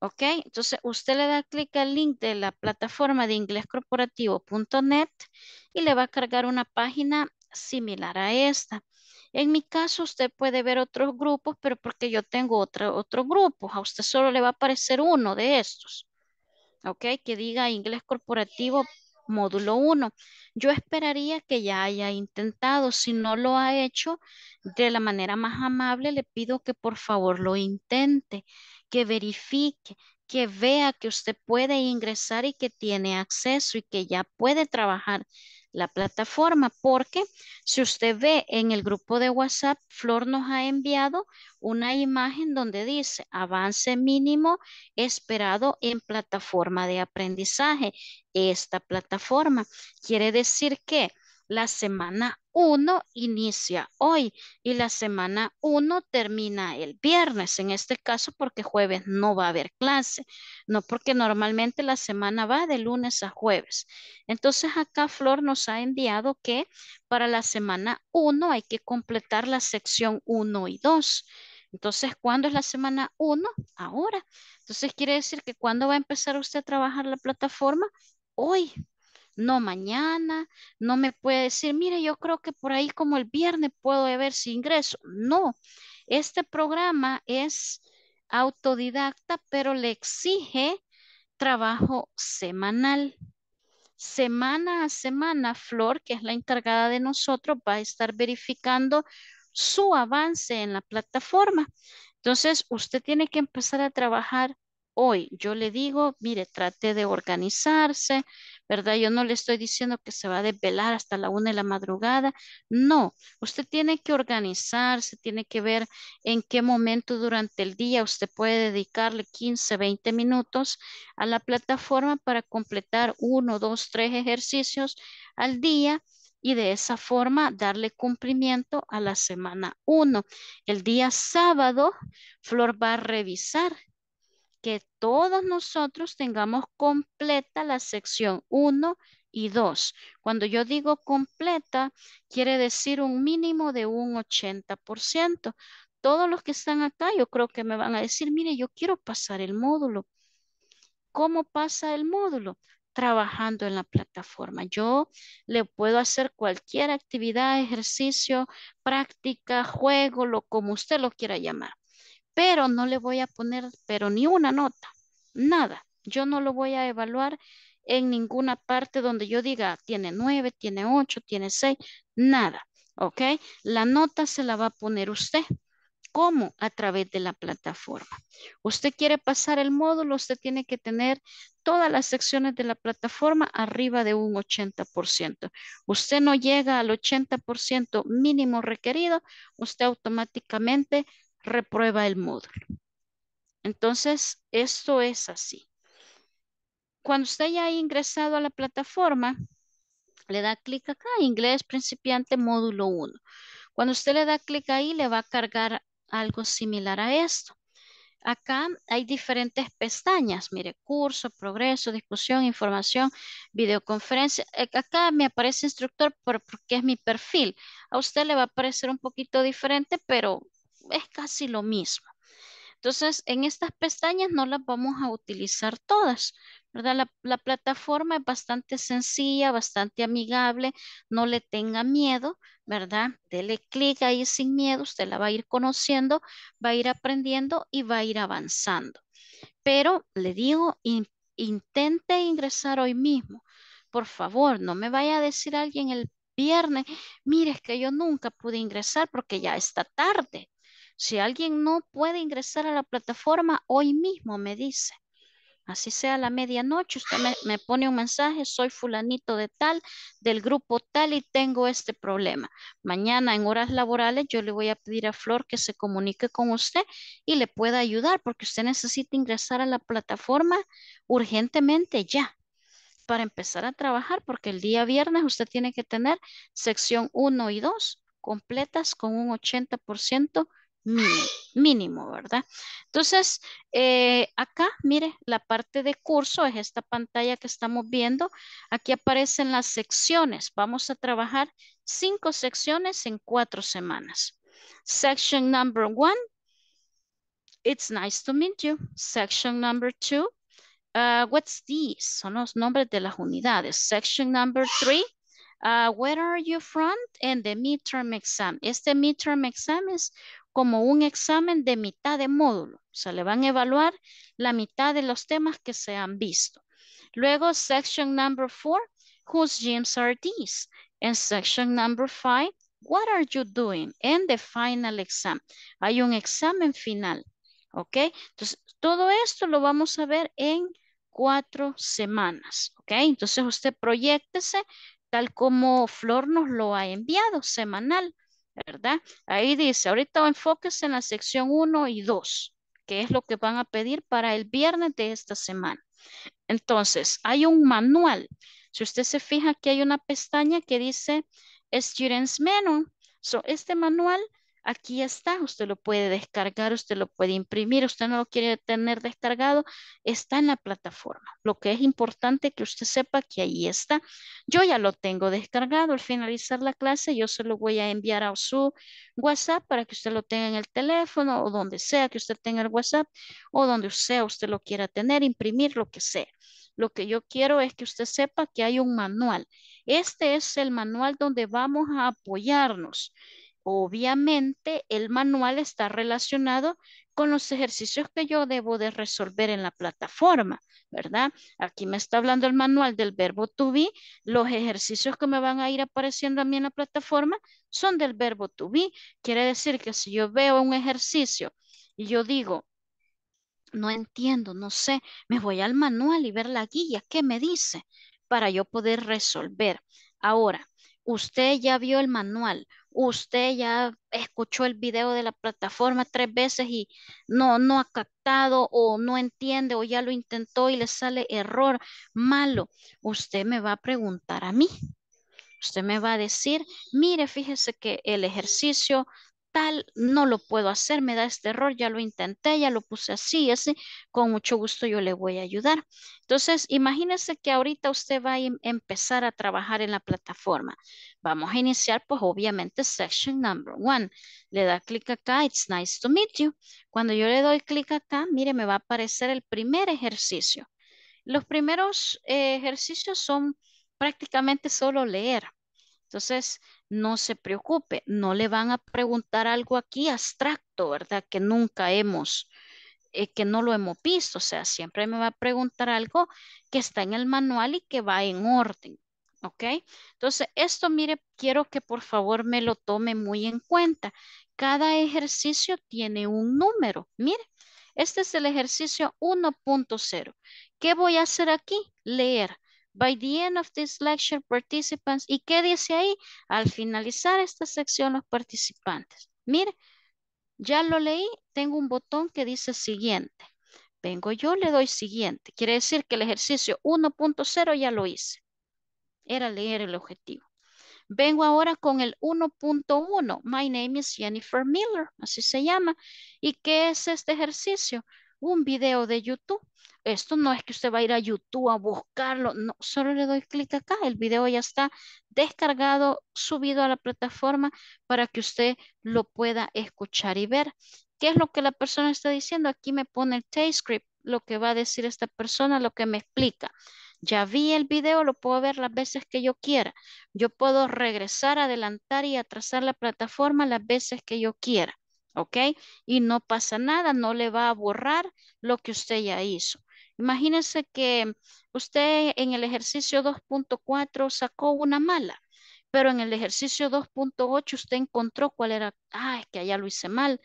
¿Ok? Entonces usted le da clic al link de la plataforma de inglescorporativo.net y le va a cargar una página similar a esta. En mi caso, usted puede ver otros grupos, pero porque yo tengo otro, otro grupo, a usted solo le va a aparecer uno de estos. ¿Ok? Que diga inglés corporativo módulo 1. Yo esperaría que ya haya intentado. Si no lo ha hecho de la manera más amable, le pido que por favor lo intente que verifique, que vea que usted puede ingresar y que tiene acceso y que ya puede trabajar la plataforma, porque si usted ve en el grupo de WhatsApp, Flor nos ha enviado una imagen donde dice avance mínimo esperado en plataforma de aprendizaje. Esta plataforma quiere decir que la semana 1 inicia hoy y la semana 1 termina el viernes, en este caso porque jueves no va a haber clase, no porque normalmente la semana va de lunes a jueves. Entonces acá Flor nos ha enviado que para la semana 1 hay que completar la sección 1 y 2. Entonces, ¿cuándo es la semana 1? Ahora. Entonces quiere decir que cuando va a empezar usted a trabajar la plataforma? Hoy, no mañana, no me puede decir, mire, yo creo que por ahí como el viernes puedo ver si ingreso. No, este programa es autodidacta, pero le exige trabajo semanal. Semana a semana, Flor, que es la encargada de nosotros, va a estar verificando su avance en la plataforma. Entonces, usted tiene que empezar a trabajar hoy. Yo le digo, mire, trate de organizarse, ¿verdad? Yo no le estoy diciendo que se va a desvelar hasta la una de la madrugada, no, usted tiene que organizarse, tiene que ver en qué momento durante el día usted puede dedicarle 15, 20 minutos a la plataforma para completar uno, dos, tres ejercicios al día y de esa forma darle cumplimiento a la semana 1. El día sábado, Flor va a revisar que todos nosotros tengamos completa la sección 1 y 2. Cuando yo digo completa, quiere decir un mínimo de un 80%. Todos los que están acá, yo creo que me van a decir, mire, yo quiero pasar el módulo. ¿Cómo pasa el módulo? trabajando en la plataforma. Yo le puedo hacer cualquier actividad, ejercicio, práctica, juego, lo como usted lo quiera llamar pero no le voy a poner, pero ni una nota, nada. Yo no lo voy a evaluar en ninguna parte donde yo diga tiene nueve, tiene ocho, tiene seis, nada. ¿Ok? La nota se la va a poner usted. ¿Cómo? A través de la plataforma. Usted quiere pasar el módulo, usted tiene que tener todas las secciones de la plataforma arriba de un 80%. Usted no llega al 80% mínimo requerido, usted automáticamente reprueba el módulo. Entonces, esto es así. Cuando usted ya ha ingresado a la plataforma, le da clic acá, inglés principiante módulo 1. Cuando usted le da clic ahí, le va a cargar algo similar a esto. Acá hay diferentes pestañas, mire, curso, progreso, discusión, información, videoconferencia. Eh, acá me aparece instructor porque es mi perfil. A usted le va a parecer un poquito diferente, pero es casi lo mismo. Entonces, en estas pestañas no las vamos a utilizar todas, ¿verdad? La, plataforma es bastante sencilla, bastante amigable, no le tenga miedo, ¿verdad? Dele clic ahí sin miedo, usted la va a ir conociendo, va a ir aprendiendo y va a ir avanzando. Pero le digo, intente ingresar hoy mismo. Por favor, no me vaya a decir alguien el viernes, mire, es que yo nunca pude ingresar porque ya está tarde. Si alguien no puede ingresar a la plataforma, hoy mismo me dice. Así sea la medianoche, usted me, me, pone un mensaje, soy fulanito de tal, del grupo tal y tengo este problema. Mañana en horas laborales yo le voy a pedir a Flor que se comunique con usted y le pueda ayudar porque usted necesita ingresar a la plataforma urgentemente ya para empezar a trabajar porque el día viernes usted tiene que tener sección 1 y 2 completas con un 80% mínimo, ¿verdad? Entonces, eh, acá, mire, la parte de curso es esta pantalla que estamos viendo. Aquí aparecen las secciones. Vamos a trabajar cinco secciones en cuatro semanas. Section number one, it's nice to meet you. Section number two, uh, what's this? Son los nombres de las unidades. Section number three, uh, where are you from? And the midterm exam. Este midterm exam es como un examen de mitad de módulo. O sea, le van a evaluar la mitad de los temas que se han visto. Luego, section number four, whose gyms are these? En section number five, what are you doing? En the final exam. Hay un examen final, ¿ok? Entonces, todo esto lo vamos a ver en cuatro semanas, ¿ok? Entonces, usted proyectese tal como Flor nos lo ha enviado semanal. ¿verdad? Ahí dice, ahorita enfóquese en la sección 1 y 2, que es lo que van a pedir para el viernes de esta semana. Entonces, hay un manual. Si usted se fija, aquí hay una pestaña que dice Students Menu. So, este manual Aquí está, usted lo puede descargar, usted lo puede imprimir, usted no lo quiere tener descargado, está en la plataforma. Lo que es importante que usted sepa que ahí está. Yo ya lo tengo descargado. Al finalizar la clase, yo se lo voy a enviar a su WhatsApp para que usted lo tenga en el teléfono o donde sea que usted tenga el WhatsApp o donde sea usted lo quiera tener, imprimir, lo que sea. Lo que yo quiero es que usted sepa que hay un manual. Este es el manual donde vamos a apoyarnos. Obviamente, el manual está relacionado con los ejercicios que yo debo de resolver en la plataforma, ¿verdad? Aquí me está hablando el manual del verbo to be. Los ejercicios que me van a ir apareciendo a mí en la plataforma son del verbo to be. Quiere decir que si yo veo un ejercicio y yo digo, no entiendo, no sé, me voy al manual y ver la guía, ¿qué me dice? Para yo poder resolver. Ahora, usted ya vio el manual, usted ya escuchó el video de la plataforma tres veces y no, no ha captado o no entiende o ya lo intentó y le sale error malo, usted me va a preguntar a mí. Usted me va a decir, mire, fíjese que el ejercicio tal, no lo puedo hacer, me da este error, ya lo intenté, ya lo puse así, así, con mucho gusto yo le voy a ayudar. Entonces, imagínese que ahorita usted va a em, empezar a trabajar en la plataforma. Vamos a iniciar, pues obviamente, section number one. Le da clic acá, it's nice to meet you. Cuando yo le doy clic acá, mire, me va a aparecer el primer ejercicio. Los primeros eh, ejercicios son prácticamente solo leer. Entonces, no se preocupe, no le van a preguntar algo aquí abstracto, ¿verdad? Que nunca hemos, eh, que no lo hemos visto, o sea, siempre me va a preguntar algo que está en el manual y que va en orden, ¿ok? Entonces, esto, mire, quiero que por favor me lo tome muy en cuenta. Cada ejercicio tiene un número, mire. Este es el ejercicio 1.0. ¿Qué voy a hacer aquí? Leer By the end of this lecture, participants. ¿Y qué dice ahí? Al finalizar esta sección, los participantes. Mire, ya lo leí, tengo un botón que dice siguiente. Vengo yo, le doy siguiente. Quiere decir que el ejercicio 1.0 ya lo hice. Era leer el objetivo. Vengo ahora con el 1.1. My name is Jennifer Miller, así se llama. ¿Y qué es este ejercicio? Un video de YouTube esto no es que usted va a ir a YouTube a buscarlo, no, solo le doy clic acá, el video ya está descargado, subido a la plataforma para que usted lo pueda escuchar y ver. ¿Qué es lo que la persona está diciendo? Aquí me pone el telescript lo que va a decir esta persona, lo que me explica. Ya vi el video, lo puedo ver las veces que yo quiera. Yo puedo regresar, adelantar y atrasar la plataforma las veces que yo quiera. ¿Ok? Y no pasa nada, no le va a borrar lo que usted ya hizo. Imagínense que usted en el ejercicio 2.4 sacó una mala, pero en el ejercicio 2.8 usted encontró cuál era, ah, es que allá lo hice mal,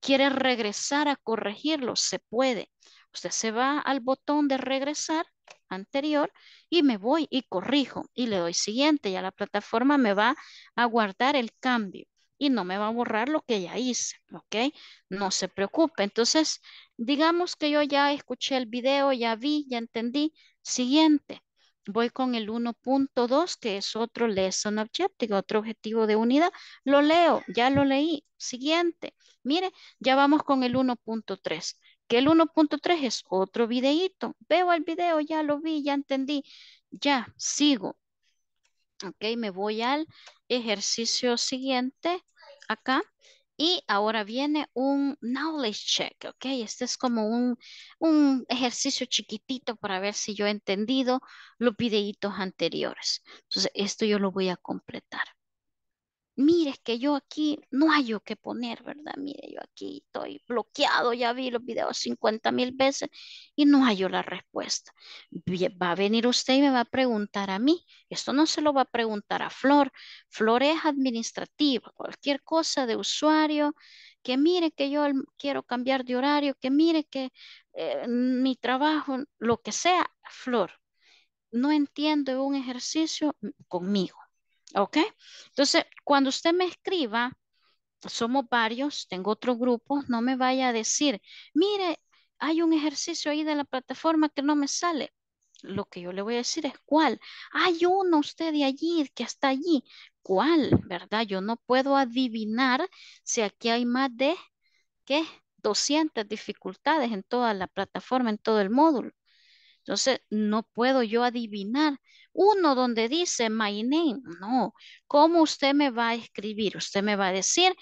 quiere regresar a corregirlo, se puede. Usted se va al botón de regresar anterior y me voy y corrijo y le doy siguiente. Ya la plataforma me va a guardar el cambio no me va a borrar lo que ya hice, ¿ok? No se preocupe. Entonces, digamos que yo ya escuché el video, ya vi, ya entendí. Siguiente, voy con el 1.2, que es otro lesson objective, otro objetivo de unidad. Lo leo, ya lo leí. Siguiente, mire, ya vamos con el 1.3 que el 1.3 es otro videíto. Veo el video, ya lo vi, ya entendí. Ya, sigo. Ok, me voy al ejercicio siguiente, acá. Y ahora viene un knowledge check, ¿ok? Este es como un, un ejercicio chiquitito para ver si yo he entendido los videitos anteriores. Entonces, esto yo lo voy a completar mire, que yo aquí no hay yo que poner, ¿verdad? Mire, yo aquí estoy bloqueado, ya vi los videos 50 mil veces y no hay yo la respuesta. Va a venir usted y me va a preguntar a mí. Esto no se lo va a preguntar a Flor. Flor es administrativa, cualquier cosa de usuario, que mire que yo quiero cambiar de horario, que mire que eh, mi trabajo, lo que sea, Flor. No entiendo un ejercicio mm, conmigo ¿Ok? Entonces, cuando usted me escriba, somos varios, tengo otro grupo, no me vaya a decir, mire, hay un ejercicio ahí de la plataforma que no me sale. Lo que yo le voy a decir es cuál. Hay uno usted de allí que está allí. ¿Cuál? ¿Verdad? Yo no puedo adivinar si aquí hay más de, 200 dificultades en toda la plataforma, en todo el módulo. Entonces, no puedo yo adivinar. Uno donde dice my name, no. ¿Cómo usted me va a escribir? Usted me va a decir,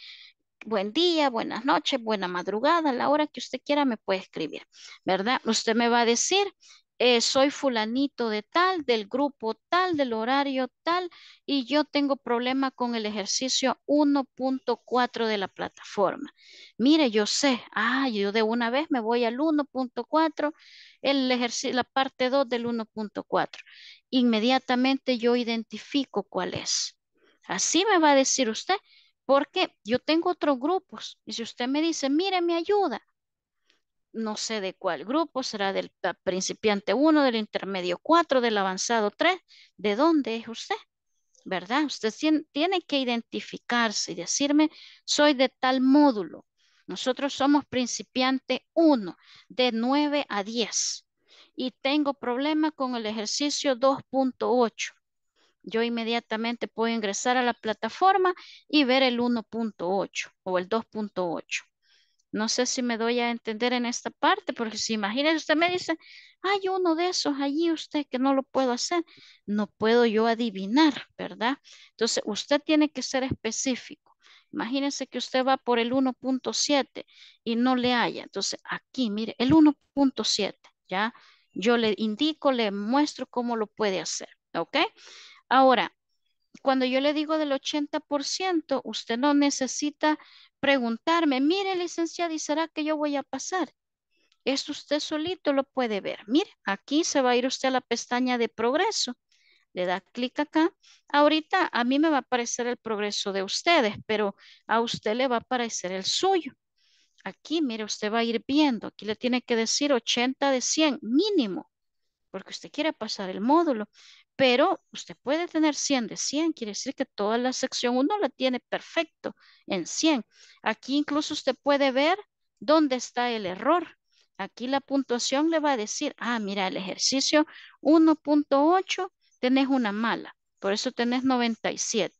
buen día, buenas noches, buena madrugada, a la hora que usted quiera me puede escribir, ¿verdad? Usted me va a decir, eh, soy fulanito de tal, del grupo tal, del horario tal, y yo tengo problema con el ejercicio 1.4 de la plataforma. Mire, yo sé, ah, yo de una vez me voy al 1.4, el la parte 2 del 1.4. Inmediatamente yo identifico cuál es. Así me va a decir usted, porque yo tengo otros grupos. Y si usted me dice, mire, me ayuda, no sé de cuál grupo, será del principiante 1, del intermedio 4, del avanzado 3, ¿de dónde es usted? ¿Verdad? Usted tiene que identificarse y decirme, soy de tal módulo. Nosotros somos principiante 1, de 9 a 10, y tengo problema con el ejercicio 2.8. Yo inmediatamente puedo ingresar a la plataforma y ver el 1.8 o el 2.8. No sé si me doy a entender en esta parte, porque si imagínese usted me dice, hay uno de esos allí usted que no lo puedo hacer, no puedo yo adivinar, ¿verdad? Entonces usted tiene que ser específico. Imagínese que usted va por el 1.7 y no le haya. Entonces aquí, mire, el 1.7, ¿ya? Yo le indico, le muestro cómo lo puede hacer, ¿ok? Ahora, cuando yo le digo del 80%, usted no necesita preguntarme, mire licenciada, ¿y será que yo voy a pasar? Esto usted solito lo puede ver. Mire, aquí se va a ir usted a la pestaña de progreso. Le da clic acá. Ahorita a mí me va a aparecer el progreso de ustedes, pero a usted le va a aparecer el suyo. Aquí, mire, usted va a ir viendo. Aquí le tiene que decir 80 de 100 mínimo, porque usted quiere pasar el módulo pero usted puede tener 100 de 100, quiere decir que toda la sección 1 la tiene perfecto en 100. Aquí incluso usted puede ver dónde está el error. Aquí la puntuación le va a decir, ah, mira, el ejercicio 1.8 tenés una mala, por eso tenés 97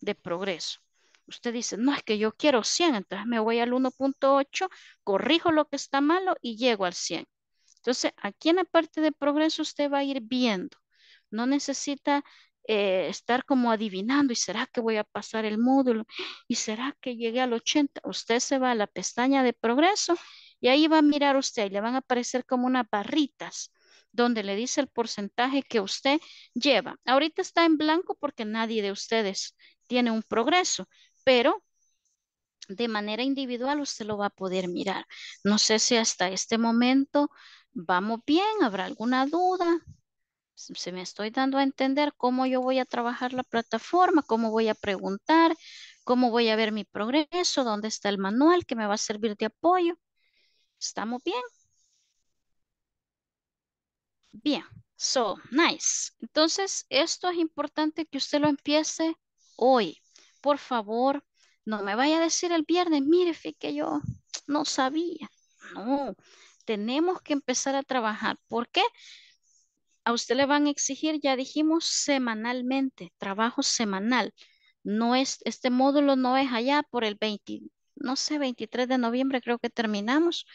de progreso. Usted dice, no, es que yo quiero 100, entonces me voy al 1.8, corrijo lo que está malo y llego al 100. Entonces, aquí en la parte de progreso usted va a ir viendo no necesita eh, estar como adivinando, ¿y será que voy a pasar el módulo? ¿Y será que llegué al 80? Usted se va a la pestaña de progreso y ahí va a mirar usted y le van a aparecer como unas barritas donde le dice el porcentaje que usted lleva. Ahorita está en blanco porque nadie de ustedes tiene un progreso, pero de manera individual usted lo va a poder mirar. No sé si hasta este momento vamos bien, habrá alguna duda se me estoy dando a entender cómo yo voy a trabajar la plataforma, cómo voy a preguntar, cómo voy a ver mi progreso, dónde está el manual que me va a servir de apoyo. ¿Estamos bien? Bien, so, nice. Entonces, esto es importante que usted lo empiece hoy. Por favor, no me vaya a decir el viernes, mire, fíjate que yo no sabía. No, tenemos que empezar a trabajar. ¿Por qué? Porque a usted le van a exigir, ya dijimos, semanalmente, trabajo semanal. No es, este módulo no es allá por el 20, no sé, 23 de noviembre creo que terminamos.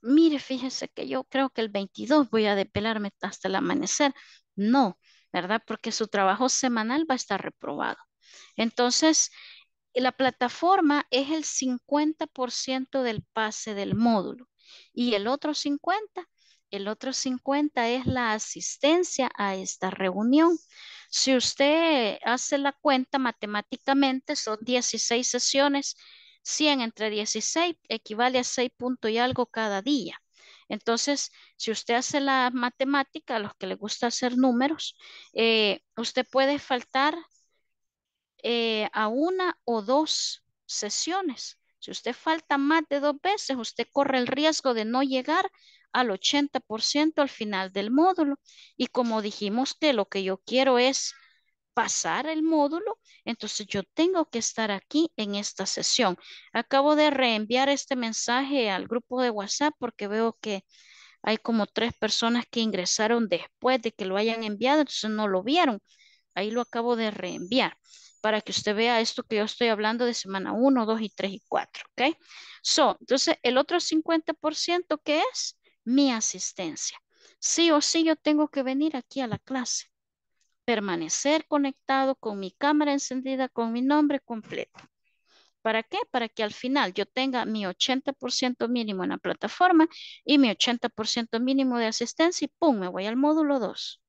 Mire, fíjese que yo creo que el 22 voy a depelarme hasta el amanecer. No, ¿verdad? Porque su trabajo semanal va a estar reprobado. Entonces, la plataforma es el 50% del pase del módulo y el otro 50% el otro 50 es la asistencia a esta reunión. Si usted hace la cuenta matemáticamente, son 16 sesiones, 100 entre 16 equivale a 6 puntos y algo cada día. Entonces, si usted hace la matemática, a los que les gusta hacer números, eh, usted puede faltar eh, a una o dos sesiones. Si usted falta más de dos veces, usted corre el riesgo de no llegar al 80% al final del módulo. Y como dijimos, que lo que yo quiero es pasar el módulo, entonces yo tengo que estar aquí en esta sesión. Acabo de reenviar este mensaje al grupo de WhatsApp porque veo que hay como tres personas que ingresaron después de que lo hayan enviado, entonces no lo vieron. Ahí lo acabo de reenviar para que usted vea esto que yo estoy hablando de semana 1, 2 y 3 y 4, ¿ok? So, entonces el otro 50% que es mi asistencia. Sí o sí yo tengo que venir aquí a la clase. Permanecer conectado con mi cámara encendida, con mi nombre completo. ¿Para qué? Para que al final yo tenga mi 80% mínimo en la plataforma y mi 80% mínimo de asistencia y ¡pum! Me voy al módulo 2.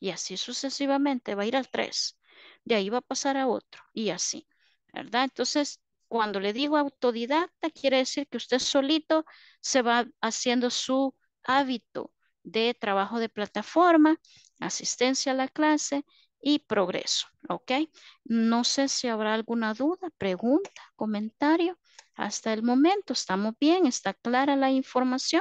Y así sucesivamente, va a ir al 3. De ahí va a pasar a otro y así, ¿verdad? Entonces, cuando le digo autodidacta, quiere decir que usted solito se va haciendo su hábito de trabajo de plataforma, asistencia a la clase y progreso, ¿ok? No sé si habrá alguna duda, pregunta, comentario. Hasta el momento, ¿estamos bien? ¿Está clara la información?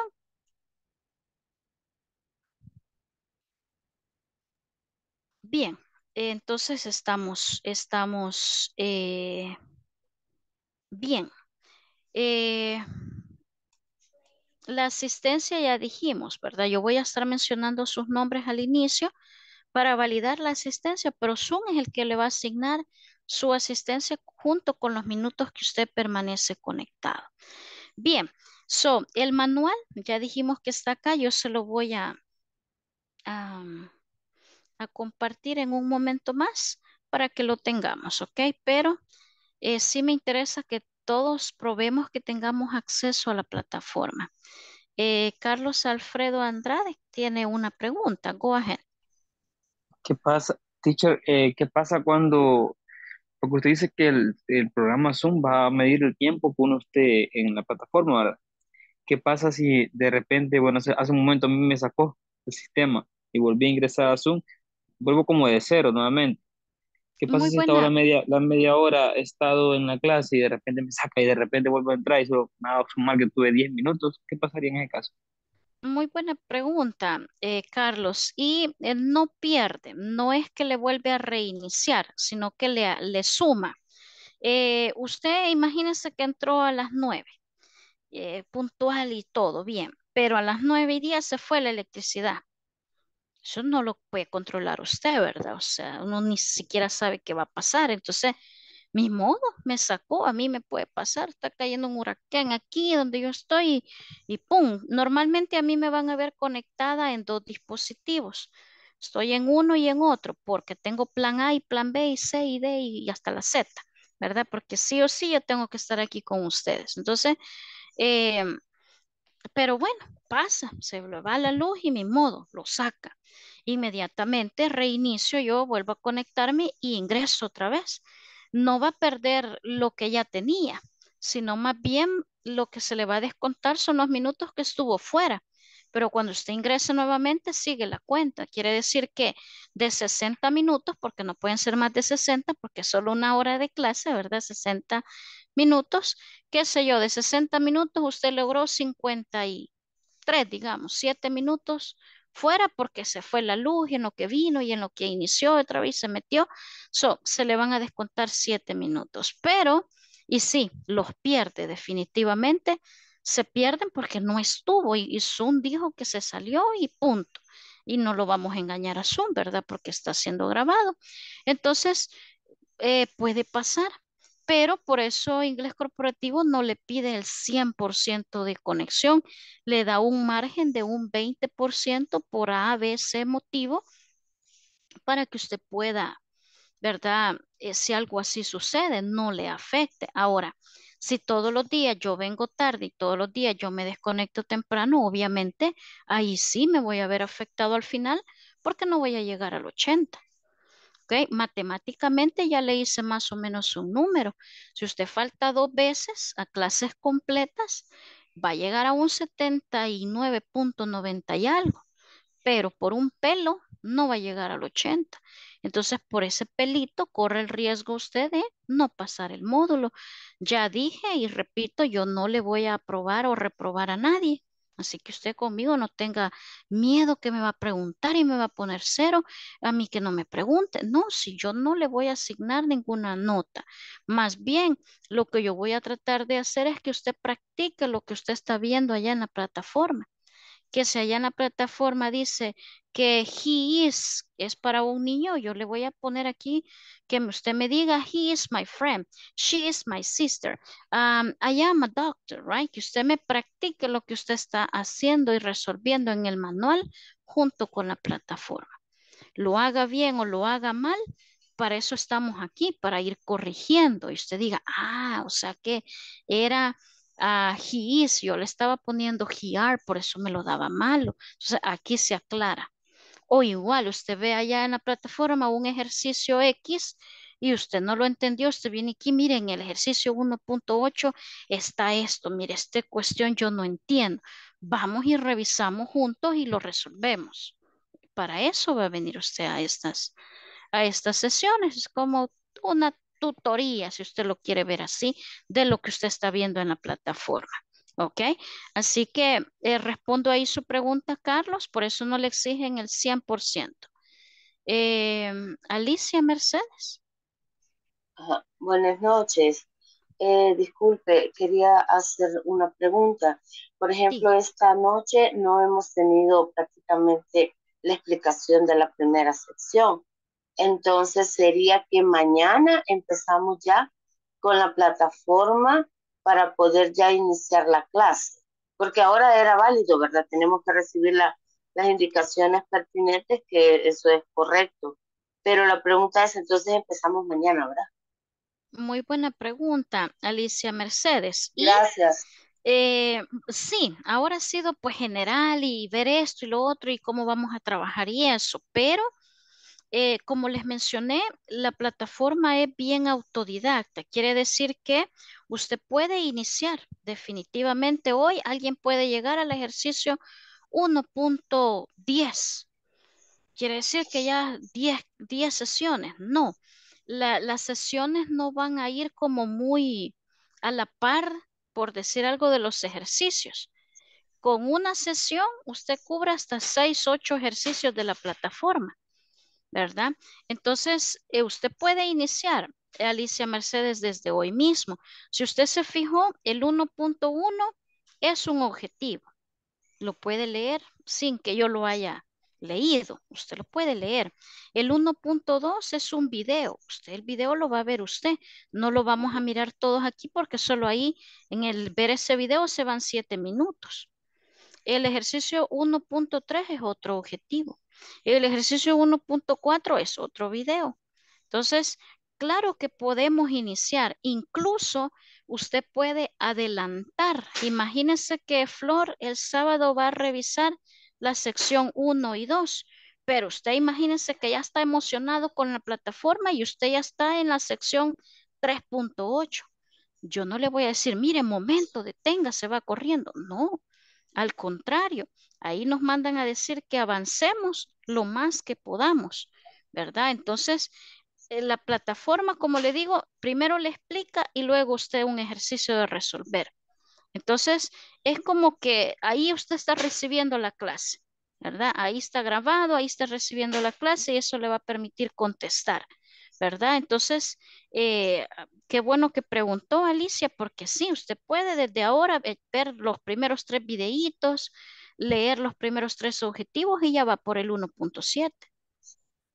Bien, entonces estamos, estamos eh, Bien. Eh, la asistencia ya dijimos, ¿verdad? Yo voy a estar mencionando sus nombres al inicio para validar la asistencia, pero Zoom es el que le va a asignar su asistencia junto con los minutos que usted permanece conectado. Bien, so, el manual, ya dijimos que está acá, yo se lo voy a, a compartir en un momento más para que lo tengamos, ¿ok? Pero eh, sí me interesa que todos probemos que tengamos acceso a la plataforma. Eh, Carlos Alfredo Andrade tiene una pregunta. Go ahead. ¿Qué pasa, teacher? Eh, ¿Qué pasa cuando, porque usted dice que el, programa Zoom va a medir el tiempo que uno esté en la plataforma, ¿verdad? ¿Qué pasa si de repente, bueno, hace un momento a mí me sacó el sistema y volví a ingresar a Zoom? Vuelvo como de cero nuevamente. ¿Qué pasa si toda la media, la media hora he estado en la clase y de repente me saca y de repente vuelvo a entrar y solo me va sumar que tuve 10 minutos? ¿Qué pasaría en ese caso? Muy buena pregunta, eh, Carlos. Y no pierde, no es que le vuelve a reiniciar, sino que le, le suma. Eh, usted imagínese que entró a las 9, eh, puntual y todo, bien, pero a las 9 y 10 se fue la electricidad. Eso no lo puede controlar usted, ¿verdad? O sea, uno ni siquiera sabe qué va a pasar. Entonces, mi modo me sacó, a mí me puede pasar, está cayendo un huracán aquí donde yo estoy y, ¡pum! Normalmente a mí me van a ver conectada en dos dispositivos. Estoy en uno y en otro porque tengo plan A y plan B y C y D y, hasta la Z, ¿verdad? Porque sí o sí yo tengo que estar aquí con ustedes. Entonces, em, pero bueno, pasa, se va la luz y mi modo, lo saca. Inmediatamente reinicio, yo vuelvo a conectarme y ingreso otra vez. No va a perder lo que ya tenía, sino más bien lo que se le va a descontar son los minutos que estuvo fuera. Pero cuando usted ingrese nuevamente, sigue la cuenta. Quiere decir que de 60 minutos, porque no pueden ser más de 60, porque es solo una hora de clase, ¿verdad? 60 minutos, qué sé yo, de 60 minutos usted logró 50 y tres, digamos, siete minutos fuera porque se fue la luz y en lo que vino y en lo que inició otra vez se metió. So, se le van a descontar siete minutos. Pero, y sí, los pierde definitivamente, se pierden porque no estuvo y, Zoom dijo que se salió y punto. Y no lo vamos a engañar a Zoom, ¿verdad? Porque está siendo grabado. Entonces, eh, puede pasar pero por eso inglés corporativo no le pide el 100% de conexión, le da un margen de un 20% por A, motivo para que usted pueda, ¿verdad? Eh, si algo así sucede, no le afecte. Ahora, si todos los días yo vengo tarde y todos los días yo me desconecto temprano, obviamente ahí sí me voy a ver afectado al final porque no voy a llegar al 80. Matemáticamente ya le hice más o menos un número. Si usted falta dos veces a clases completas, va a llegar a un 79.90 y algo, pero por un pelo no va a llegar al 80. Entonces, por ese pelito corre el riesgo usted de no pasar el módulo. Ya dije y repito, yo no le voy a aprobar o reprobar a nadie. Así que usted conmigo no tenga miedo que me va a preguntar y me va a poner cero, a mí que no me pregunte. No, si yo no le voy a asignar ninguna nota. Más bien, lo que yo voy a tratar de hacer es que usted practique lo que usted está viendo allá en la plataforma que se allá en la plataforma dice que he is, es para un niño, yo le voy a poner aquí que usted me diga, he is my friend, she is my sister, um, I am a doctor, right? Que usted me practique lo que usted está haciendo y resolviendo en el manual junto con la plataforma. Lo haga bien o lo haga mal, para eso estamos aquí, para ir corrigiendo. Y usted diga, ah, o sea que era a yo le estaba poniendo he por eso me lo daba malo. aquí se aclara. O igual, usted ve allá en la plataforma un ejercicio X y usted no lo entendió, usted viene aquí, mire, en el ejercicio 1.8 está esto, mire, esta cuestión yo no entiendo. Vamos y revisamos juntos y lo resolvemos. Para eso va a venir usted a estas, a estas sesiones, es como una tutoría, si usted lo quiere ver así, de lo que usted está viendo en la plataforma. ¿Ok? Así que eh, respondo ahí su pregunta, Carlos, por eso no le exigen el 100%. Em, Alicia Mercedes. buenas noches. Eh, disculpe, quería hacer una pregunta. Por ejemplo, esta noche no hemos tenido prácticamente la explicación de la primera sección. Entonces sería que mañana empezamos ya con la plataforma para poder ya iniciar la clase, porque ahora era válido, ¿verdad? Tenemos que recibir las indicaciones pertinentes, que eso es correcto. Pero la pregunta es, entonces empezamos mañana, ¿verdad? Muy buena pregunta, Alicia Mercedes. Gracias. Eh, sí, ahora ha sido pues general y ver esto y lo otro y cómo vamos a trabajar y eso, pero eh, como les mencioné, la plataforma es bien autodidacta. Quiere decir que usted puede iniciar definitivamente hoy. Alguien puede llegar al ejercicio 1.10. Quiere decir que ya 10, sesiones. No, las sesiones no van a ir como muy a la par, por decir algo, de los ejercicios. Con una sesión, usted cubre hasta 6, 8 ejercicios de la plataforma. ¿verdad? Entonces, eh, usted puede iniciar, eh, Alicia Mercedes, desde hoy mismo. Si usted se fijó, el 1.1 es un objetivo. Lo puede leer sin que yo lo haya leído. Usted lo puede leer. El 1.2 es un video. Usted el video lo va a ver usted. No lo vamos a mirar todos aquí porque solo ahí en el ver ese video se van siete minutos. El ejercicio 1.3 es otro objetivo. El ejercicio 1.4 es otro video. Entonces, claro que podemos iniciar. Incluso usted puede adelantar. Imagínese que Flor el sábado va a revisar la sección 1 y 2. Pero usted imagínese que ya está emocionado con la plataforma y usted ya está en la sección 3.8. Yo no le voy a decir, mire, momento, deténgase, va corriendo. No, al contrario, ahí nos mandan a decir que avancemos lo más que podamos, ¿verdad? Entonces, eh, la plataforma, como le digo, primero le explica y luego usted un ejercicio de resolver. Entonces, es como que ahí usted está recibiendo la clase, ¿verdad? Ahí está grabado, ahí está recibiendo la clase y eso le va a permitir contestar. ¿verdad? Entonces, eh, ah, qué bueno que preguntó Alicia, porque sí, usted puede desde ahora eh, ver los primeros tres videitos, leer los primeros tres objetivos y ya va por el 1.7.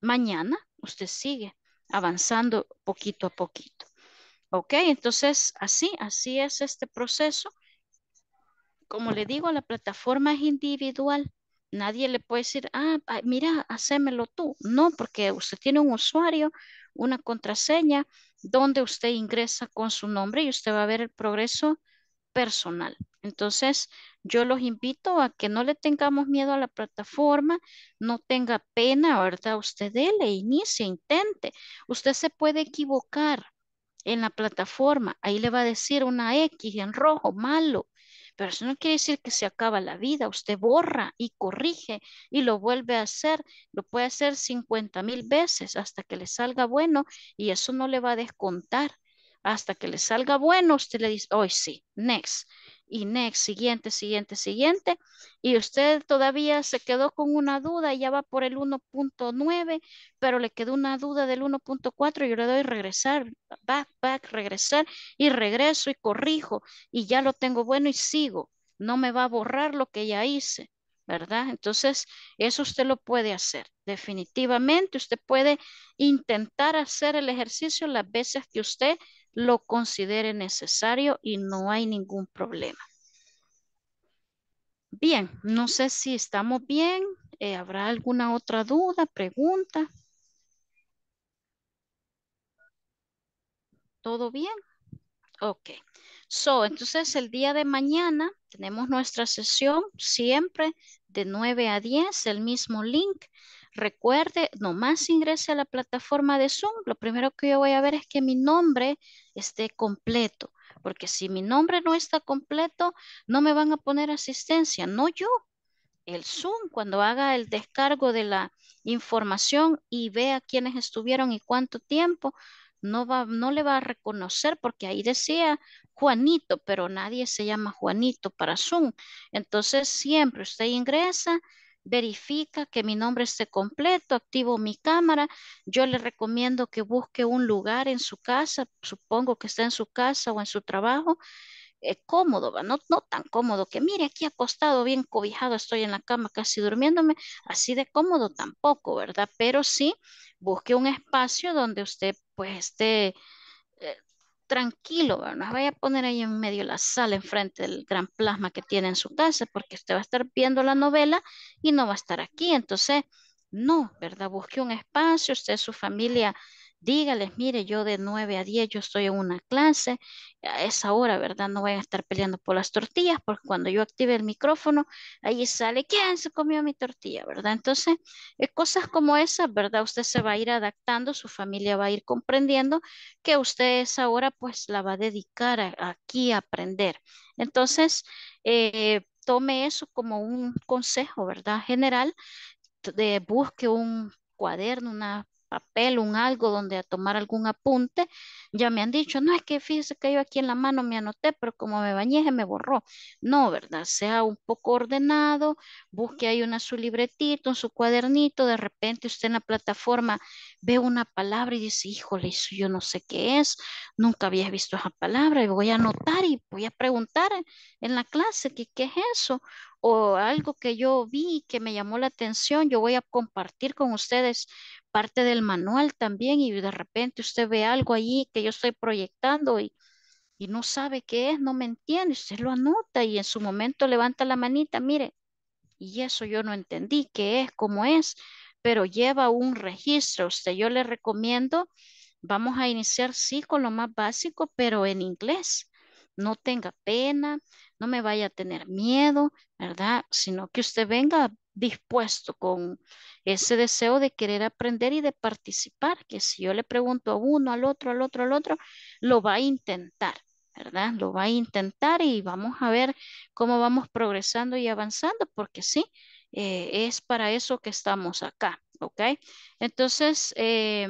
Mañana usted sigue avanzando poquito a poquito. ¿Ok? Entonces, así, así es este proceso. Como le digo, la plataforma es individual. Nadie le puede decir, ah, mira, hacémelo tú. No, porque usted tiene un usuario, una contraseña, donde usted ingresa con su nombre y usted va a ver el progreso personal. Entonces, yo los invito a que no le tengamos miedo a la plataforma, no tenga pena, ¿verdad? Usted le inicie, intente. Usted se puede equivocar en la plataforma. Ahí le va a decir una X en rojo, malo. Pero eso no quiere decir que se acaba la vida. Usted borra y corrige y lo vuelve a hacer. Lo puede hacer 50 mil veces hasta que le salga bueno y eso no le va a descontar. Hasta que le salga bueno, usted le dice, hoy sí, next y next, siguiente, siguiente, siguiente, y usted todavía se quedó con una duda y ya va por el 1.9, pero le quedó una duda del 1.4, yo le doy regresar, back, back, regresar, y regreso y corrijo, y ya lo tengo bueno y sigo. No me va a borrar lo que ya hice, ¿verdad? Entonces, eso usted lo puede hacer. Definitivamente, usted puede intentar hacer el ejercicio las veces que usted lo considere necesario y no hay ningún problema. Bien, no sé si estamos bien. Eh, ¿Habrá alguna otra duda, pregunta? ¿Todo bien? Ok. So, entonces el día de mañana tenemos nuestra sesión siempre de 9 a 10, el mismo link. Recuerde, nomás ingrese a la plataforma de Zoom, lo primero que yo voy a ver es que mi nombre esté completo, porque si mi nombre no está completo, no me van a poner asistencia, no yo. El Zoom, cuando haga el descargo de la información y vea quiénes estuvieron y cuánto tiempo, no, va, no le va a reconocer porque ahí decía Juanito, pero nadie se llama Juanito para Zoom. Entonces siempre usted ingresa, verifica que mi nombre esté completo, activo mi cámara. Yo le recomiendo que busque un lugar en su casa, supongo que está en su casa o en su trabajo, eh, cómodo, No, tan cómodo que mire aquí acostado, bien cobijado, estoy en la cama casi durmiéndome, así de cómodo tampoco, ¿verdad? Pero sí busque un espacio donde usted pues esté eh, tranquilo, ¿verdad? no vaya a poner ahí en medio la sala enfrente del gran plasma que tiene en su casa, porque usted va a estar viendo la novela y no va a estar aquí. Entonces, no, ¿verdad? Busque un espacio, usted, su familia dígales, mire, yo de 9 a 10 yo estoy en una clase, a esa hora, ¿verdad? No vayan a estar peleando por las tortillas, porque cuando yo active el micrófono, ahí sale, ¿quién se comió mi tortilla, verdad? Entonces, eh, cosas como esas, ¿verdad? Usted se va a ir adaptando, su familia va a ir comprendiendo que usted esa hora pues la va a dedicar aquí a aprender. Entonces, eh, tome eso como un consejo, ¿verdad? General, de, busque un cuaderno, una papel, un algo donde a tomar algún apunte, ya me han dicho, no es que fíjese que yo aquí en la mano me anoté, pero como me bañé se me borró. No, ¿verdad? Sea un poco ordenado, busque ahí una su libretito, su cuadernito, de repente usted en la plataforma ve una palabra y dice, híjole, yo no sé qué es, nunca había visto esa palabra, y voy a anotar y voy a preguntar en la clase que qué es eso, o algo que yo vi que me llamó la atención, yo voy a compartir con ustedes parte del manual también y de repente usted ve algo ahí que yo estoy proyectando y, y no sabe qué es, no me entiende, usted lo anota y en su momento levanta la manita, mire, y eso yo no entendí qué es, cómo es, pero lleva un registro. Usted, yo le recomiendo, vamos a iniciar sí con lo más básico, pero en inglés, no tenga pena, no me vaya a tener miedo, ¿verdad? Sino que usted venga dispuesto con ese deseo de querer aprender y de participar, que si yo le pregunto a uno, al otro, al otro, al otro, lo va a intentar, ¿verdad? Lo va a intentar y vamos a ver cómo vamos progresando y avanzando, porque sí, eh, es para eso que estamos acá, ¿ok? Entonces, eh,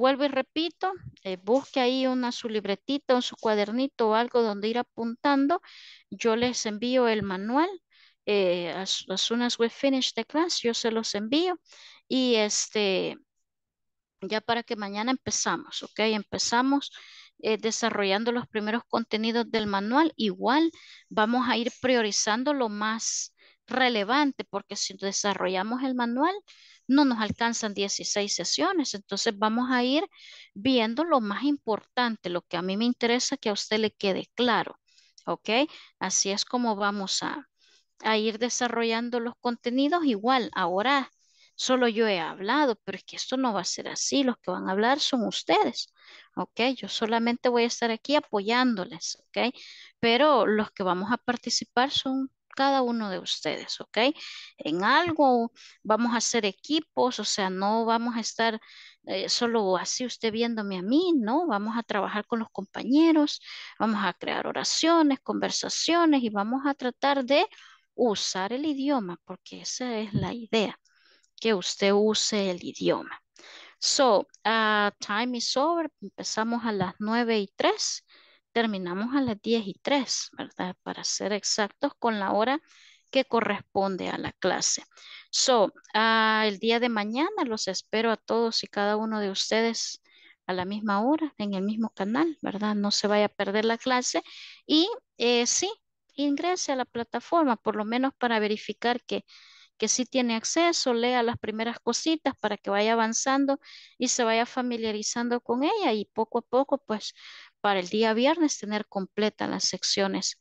Vuelvo y repito, eh, busque ahí una su libretita o su cuadernito o algo donde ir apuntando. Yo les envío el manual. Eh, as, soon as we finish the class, yo se los envío. Y este, ya para que mañana empezamos, ¿ok? Empezamos eh, desarrollando los primeros contenidos del manual. Igual vamos a ir priorizando lo más relevante, porque si desarrollamos el manual, no nos alcanzan 16 sesiones. Entonces vamos a ir viendo lo más importante, lo que a mí me interesa que a usted le quede claro. ¿Ok? Así es como vamos a, ir desarrollando los contenidos. Igual, ahora solo yo he hablado, pero es que esto no va a ser así. Los que van a hablar son ustedes. ¿ok? Yo solamente voy a estar aquí apoyándoles, ¿ok? Pero los que vamos a participar son cada uno de ustedes, ¿ok? En algo vamos a hacer equipos, o sea, no vamos a estar eh, solo así usted viéndome a mí, ¿no? Vamos a trabajar con los compañeros, vamos a crear oraciones, conversaciones y vamos a tratar de usar el idioma, porque esa es la idea, que usted use el idioma. So, ah, time is over. Empezamos a las 9 y 3 terminamos a las 10 y 3, ¿verdad? Para ser exactos con la hora que corresponde a la clase. So, ah, el día de mañana los espero a todos y cada uno de ustedes a la misma hora, en el mismo canal, ¿verdad? No se vaya a perder la clase. Y eh, sí, ingrese a la plataforma, por lo menos para verificar que, que sí tiene acceso, lea las primeras cositas para que vaya avanzando y se vaya familiarizando con ella y poco a poco pues para el día viernes tener completas las secciones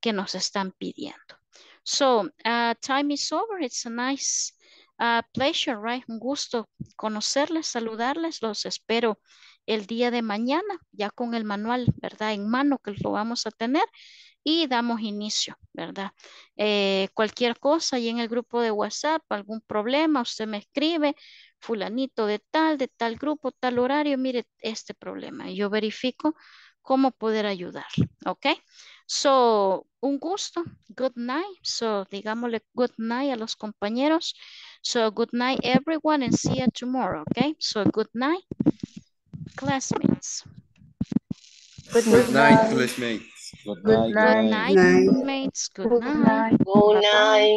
que nos están pidiendo. So, uh, time is over. It's a nice uh, pleasure, right? Un gusto conocerles, saludarles. Los espero el día de mañana, ya con el manual, ¿verdad? En mano que lo vamos a tener y damos inicio, ¿verdad? Eh, cualquier cosa y en el grupo de WhatsApp, algún problema, usted me escribe, fulanito de tal, de tal grupo, tal horario, mire este problema. Yo verifico cómo poder ayudar, ¿ok? So, un gusto, good night. So, digámosle good night a los compañeros. So, good night everyone and see you tomorrow, ¿ok? So, good night, classmates. Good good night classmates. Good night. Good night. Good night. Good night. Good night.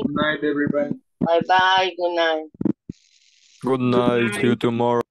Good night, everybody. Bye bye. Good night. Good night. See you tomorrow.